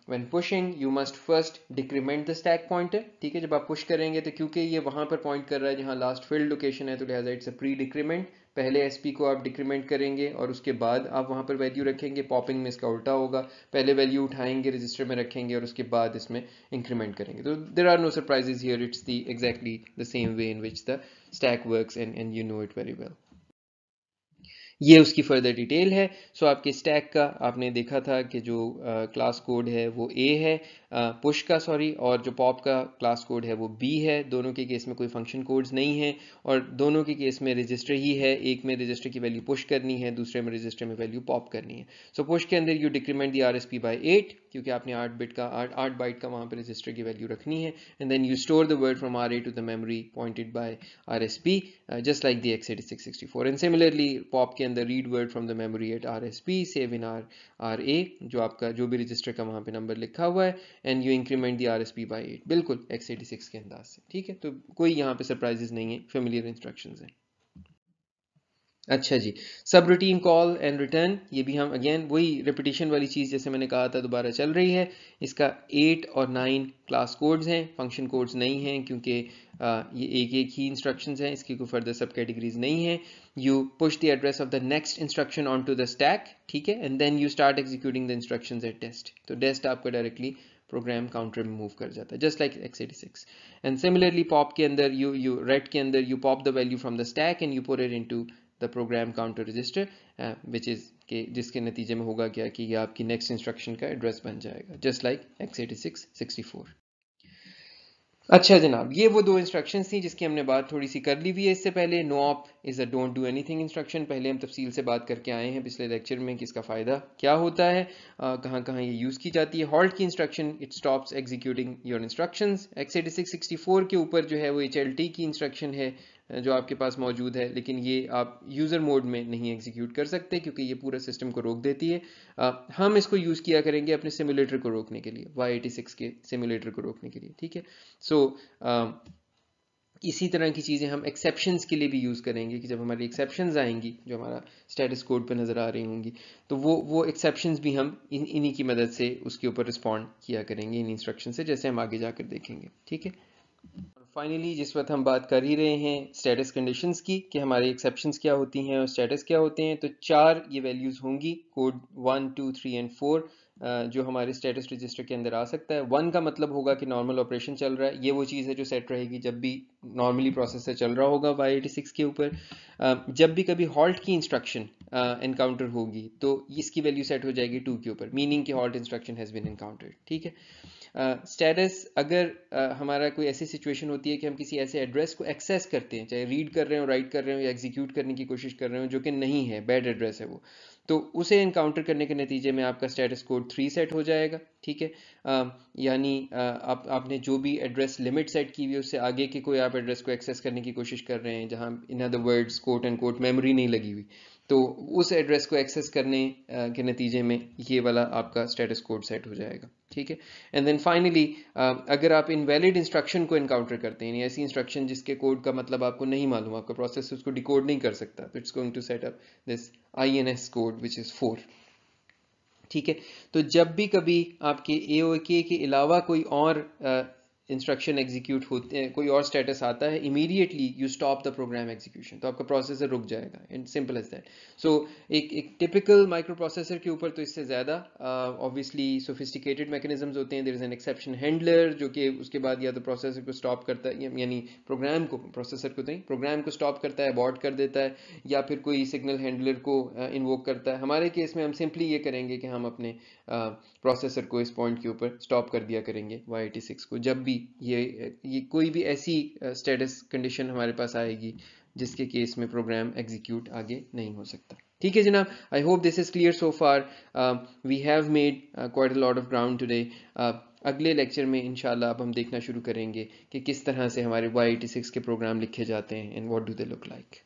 when pushing you must first decrement the stack pointer ठीक है जब आप पुश करेंगे तो क्योंकि ये वहां पर पॉइंट कर रहा है जहां लास्ट फील्ड लोकेशन है तो लिहाजा इट्स अ प्री डिक्रीमेंट पहले एस पी को आप डिक्रीमेंट करेंगे और उसके बाद आप वहाँ पर वैल्यू रखेंगे पॉपिंग में इसका उल्टा होगा पहले वैल्यू उठाएंगे रजिस्टर में रखेंगे और उसके बाद इसमें इंक्रीमेंट करेंगे तो there are no surprises here it's the exactly the same way in which the stack works and and you know it very well ये उसकी फर्दर डिटेल है सो so, आपके स्टैक का आपने देखा था कि जो क्लास uh, कोड है वो ए है पुश uh, का सॉरी और जो पॉप का क्लास कोड है वो बी है दोनों के केस में कोई फंक्शन कोड्स नहीं है और दोनों के केस में रजिस्टर ही है एक में रजिस्टर की वैल्यू पुश करनी है दूसरे में रजिस्टर में वैल्यू पॉप करनी है सो so, पुश के अंदर you decrement the R S P by eight क्योंकि आपने आठ बिट का आठ आठ बाइट का वहाँ पे रजिस्टर की वैल्यू रखनी है and then you store the word from R A to the memory pointed by R S P just like the X eighty six sixty four and similarly pop के अंदर read word from the memory at R S P save in R R A जो आपका जो भी register का वहाँ पे number लिखा हुआ है and you increment the R S P by eight बिल्कुल एक्स एटी सिक्स के अंदाज से ठीक है तो कोई यहाँ पे सरप्राइजेज नहीं है फेमिलियर इंस्ट्रक्शन हैं अच्छा जी सब रूटीन कॉल एंड रिटर्न ये भी हम अगेन वही रिपीटेशन वाली चीज़ जैसे मैंने कहा था दोबारा चल रही है इसका एट और नाइन क्लास कोड्स हैं फंक्शन कोड्स नहीं हैं क्योंकि ये एक एक ही इंस्ट्रक्शंस हैं इसकी कोई फर्दर सब कैटेगरीज नहीं है you push the address of the next instruction on to the stack ठीक है and then you start executing the instruction at test तो डेस्ट आपका डायरेक्टली प्रोग्राम काउंटर में मूव कर जाता है just like X eighty six and similarly pop के अंदर यू यू रेड के अंदर you pop the value from the stack and you pour it into program counter register which is के जिसके नतीजे में होगा क्या कि ये आपकी नेक्स्ट इंस्ट्रक्शन का एड्रेस बन जाएगा just like X eighty sixty four अच्छा जनाब ये वो दो इंस्ट्रक्शन थी जिसकी हमने बात थोड़ी सी कर ली हुई है इससे पहले no op is a don't do anything instruction पहले हम तफसील से बात करके आए हैं पिछले लेक्चर में कि इसका फ़ायदा क्या होता है कहाँ कहाँ ये यूज़ की जाती है हॉल्ट की instruction it stops executing your instructions X eighty six sixty four के ऊपर जो है वो एच एल टी की इंस्ट्रक्शन है जो आपके पास मौजूद है लेकिन ये आप यूज़र मोड में नहीं एग्जीक्यूट कर सकते क्योंकि ये पूरा सिस्टम को रोक देती है आ, हम इसको यूज़ किया करेंगे अपने सिमुलेटर को रोकने के लिए वाई के सिमुलेटर को रोकने के लिए ठीक है सो so, इसी तरह की चीज़ें हम एक्सेप्शन के लिए भी यूज़ करेंगे कि जब हमारी एक्सेप्शन आएंगी जो हमारा स्टेटस कोड पर नज़र आ रही होंगी तो वो वो एक्सेप्शन भी हम इन्हीं की मदद से उसके ऊपर रिस्पॉन्ड किया करेंगे इन इंस्ट्रक्शन से जैसे हम आगे जाकर देखेंगे ठीक है और फाइनली जिस वक्त हम बात कर ही रहे हैं स्टेटस कंडीशंस की कि हमारे एक्सेप्शंस क्या होती हैं और स्टेटस क्या होते हैं तो चार ये वैल्यूज़ होंगी code one two three and four जो हमारे स्टेटस रजिस्टर के अंदर आ सकता है वन का मतलब होगा कि नॉर्मल ऑपरेशन चल रहा है ये वो चीज़ है जो सेट रहेगी जब भी नॉर्मली प्रोसेसर चल रहा होगा वाई एटी सिक्स के ऊपर जब भी कभी हॉल्ट की इंस्ट्रक्शन इनकाउंटर होगी तो इसकी वैल्यू सेट हो जाएगी टू के ऊपर मीनिंग के halt instruction has been encountered ठीक है स्टेटस uh, अगर uh, हमारा कोई ऐसी सिचुएशन होती है कि हम किसी ऐसे एड्रेस को एक्सेस करते हैं चाहे रीड कर रहे हो राइट कर रहे हो या एग्जीक्यूट करने की कोशिश कर रहे हो जो कि नहीं है बैड एड्रेस है वो तो उसे इनकाउंटर करने के नतीजे में आपका स्टेटस कोड थ्री सेट हो जाएगा ठीक है यानी आप आपने जो भी एड्रेस लिमिट सेट की हुई है उससे आगे के कोई आप एड्रेस को एक्सेस करने की कोशिश कर रहे हैं जहाँ in other words quote and quote memory नहीं लगी हुई तो उस एड्रेस को एक्सेस करने के नतीजे में ये वाला आपका स्टेटस कोड सेट हो जाएगा ठीक है एंड देन फाइनली अगर आप इनवैलिड इंस्ट्रक्शन को इनकाउंटर करते हैं ऐसी इंस्ट्रक्शन जिसके कोड का मतलब आपको नहीं मालूम आपका प्रोसेस उसको डिकोड नहीं कर सकता तो it's going to set up this I N S code which is four ठीक है तो जब भी कभी आपके ए के अलावा कोई और इंस्ट्रक्शन एग्जीक्यूट होते हैं कोई और स्टेटस आता है immediately you stop the program execution तो आपका प्रोसेसर रुक जाएगा and simple as that so एक एक टिपिकल माइक्रो प्रोसेसर के ऊपर तो इससे ज़्यादा ऑब्वियसली सोफिस्टिकेटेड मैकेजम्स होते हैं there is an exception handler जो कि उसके बाद या तो प्रोसेसर को स्टॉप करता है यानी प्रोग्राम को प्रोसेसर को नहीं प्रोग्राम को स्टॉप करता है अबॉर्ड कर देता है या फिर कोई सिग्नल हैंडलर को इन्वोक uh, करता है हमारे केस में हम सिंपली ये करेंगे कि हम अपने प्रोसेसर uh, को इस पॉइंट के ऊपर स्टॉप कर दिया करेंगे वाई को जब भी भी ये ये कोई भी ऐसी स्टेटस कंडीशन हमारे पास आएगी जिसके केस में प्रोग्राम एग्जीक्यूट आगे नहीं हो सकता ठीक है जनाब I hope this is clear so far we have made quite a lot of ground today अगले लेक्चर में इंशाल्लाह अब हम देखना शुरू करेंगे कि किस तरह से हमारे वाई के प्रोग्राम लिखे जाते हैं and what do they look like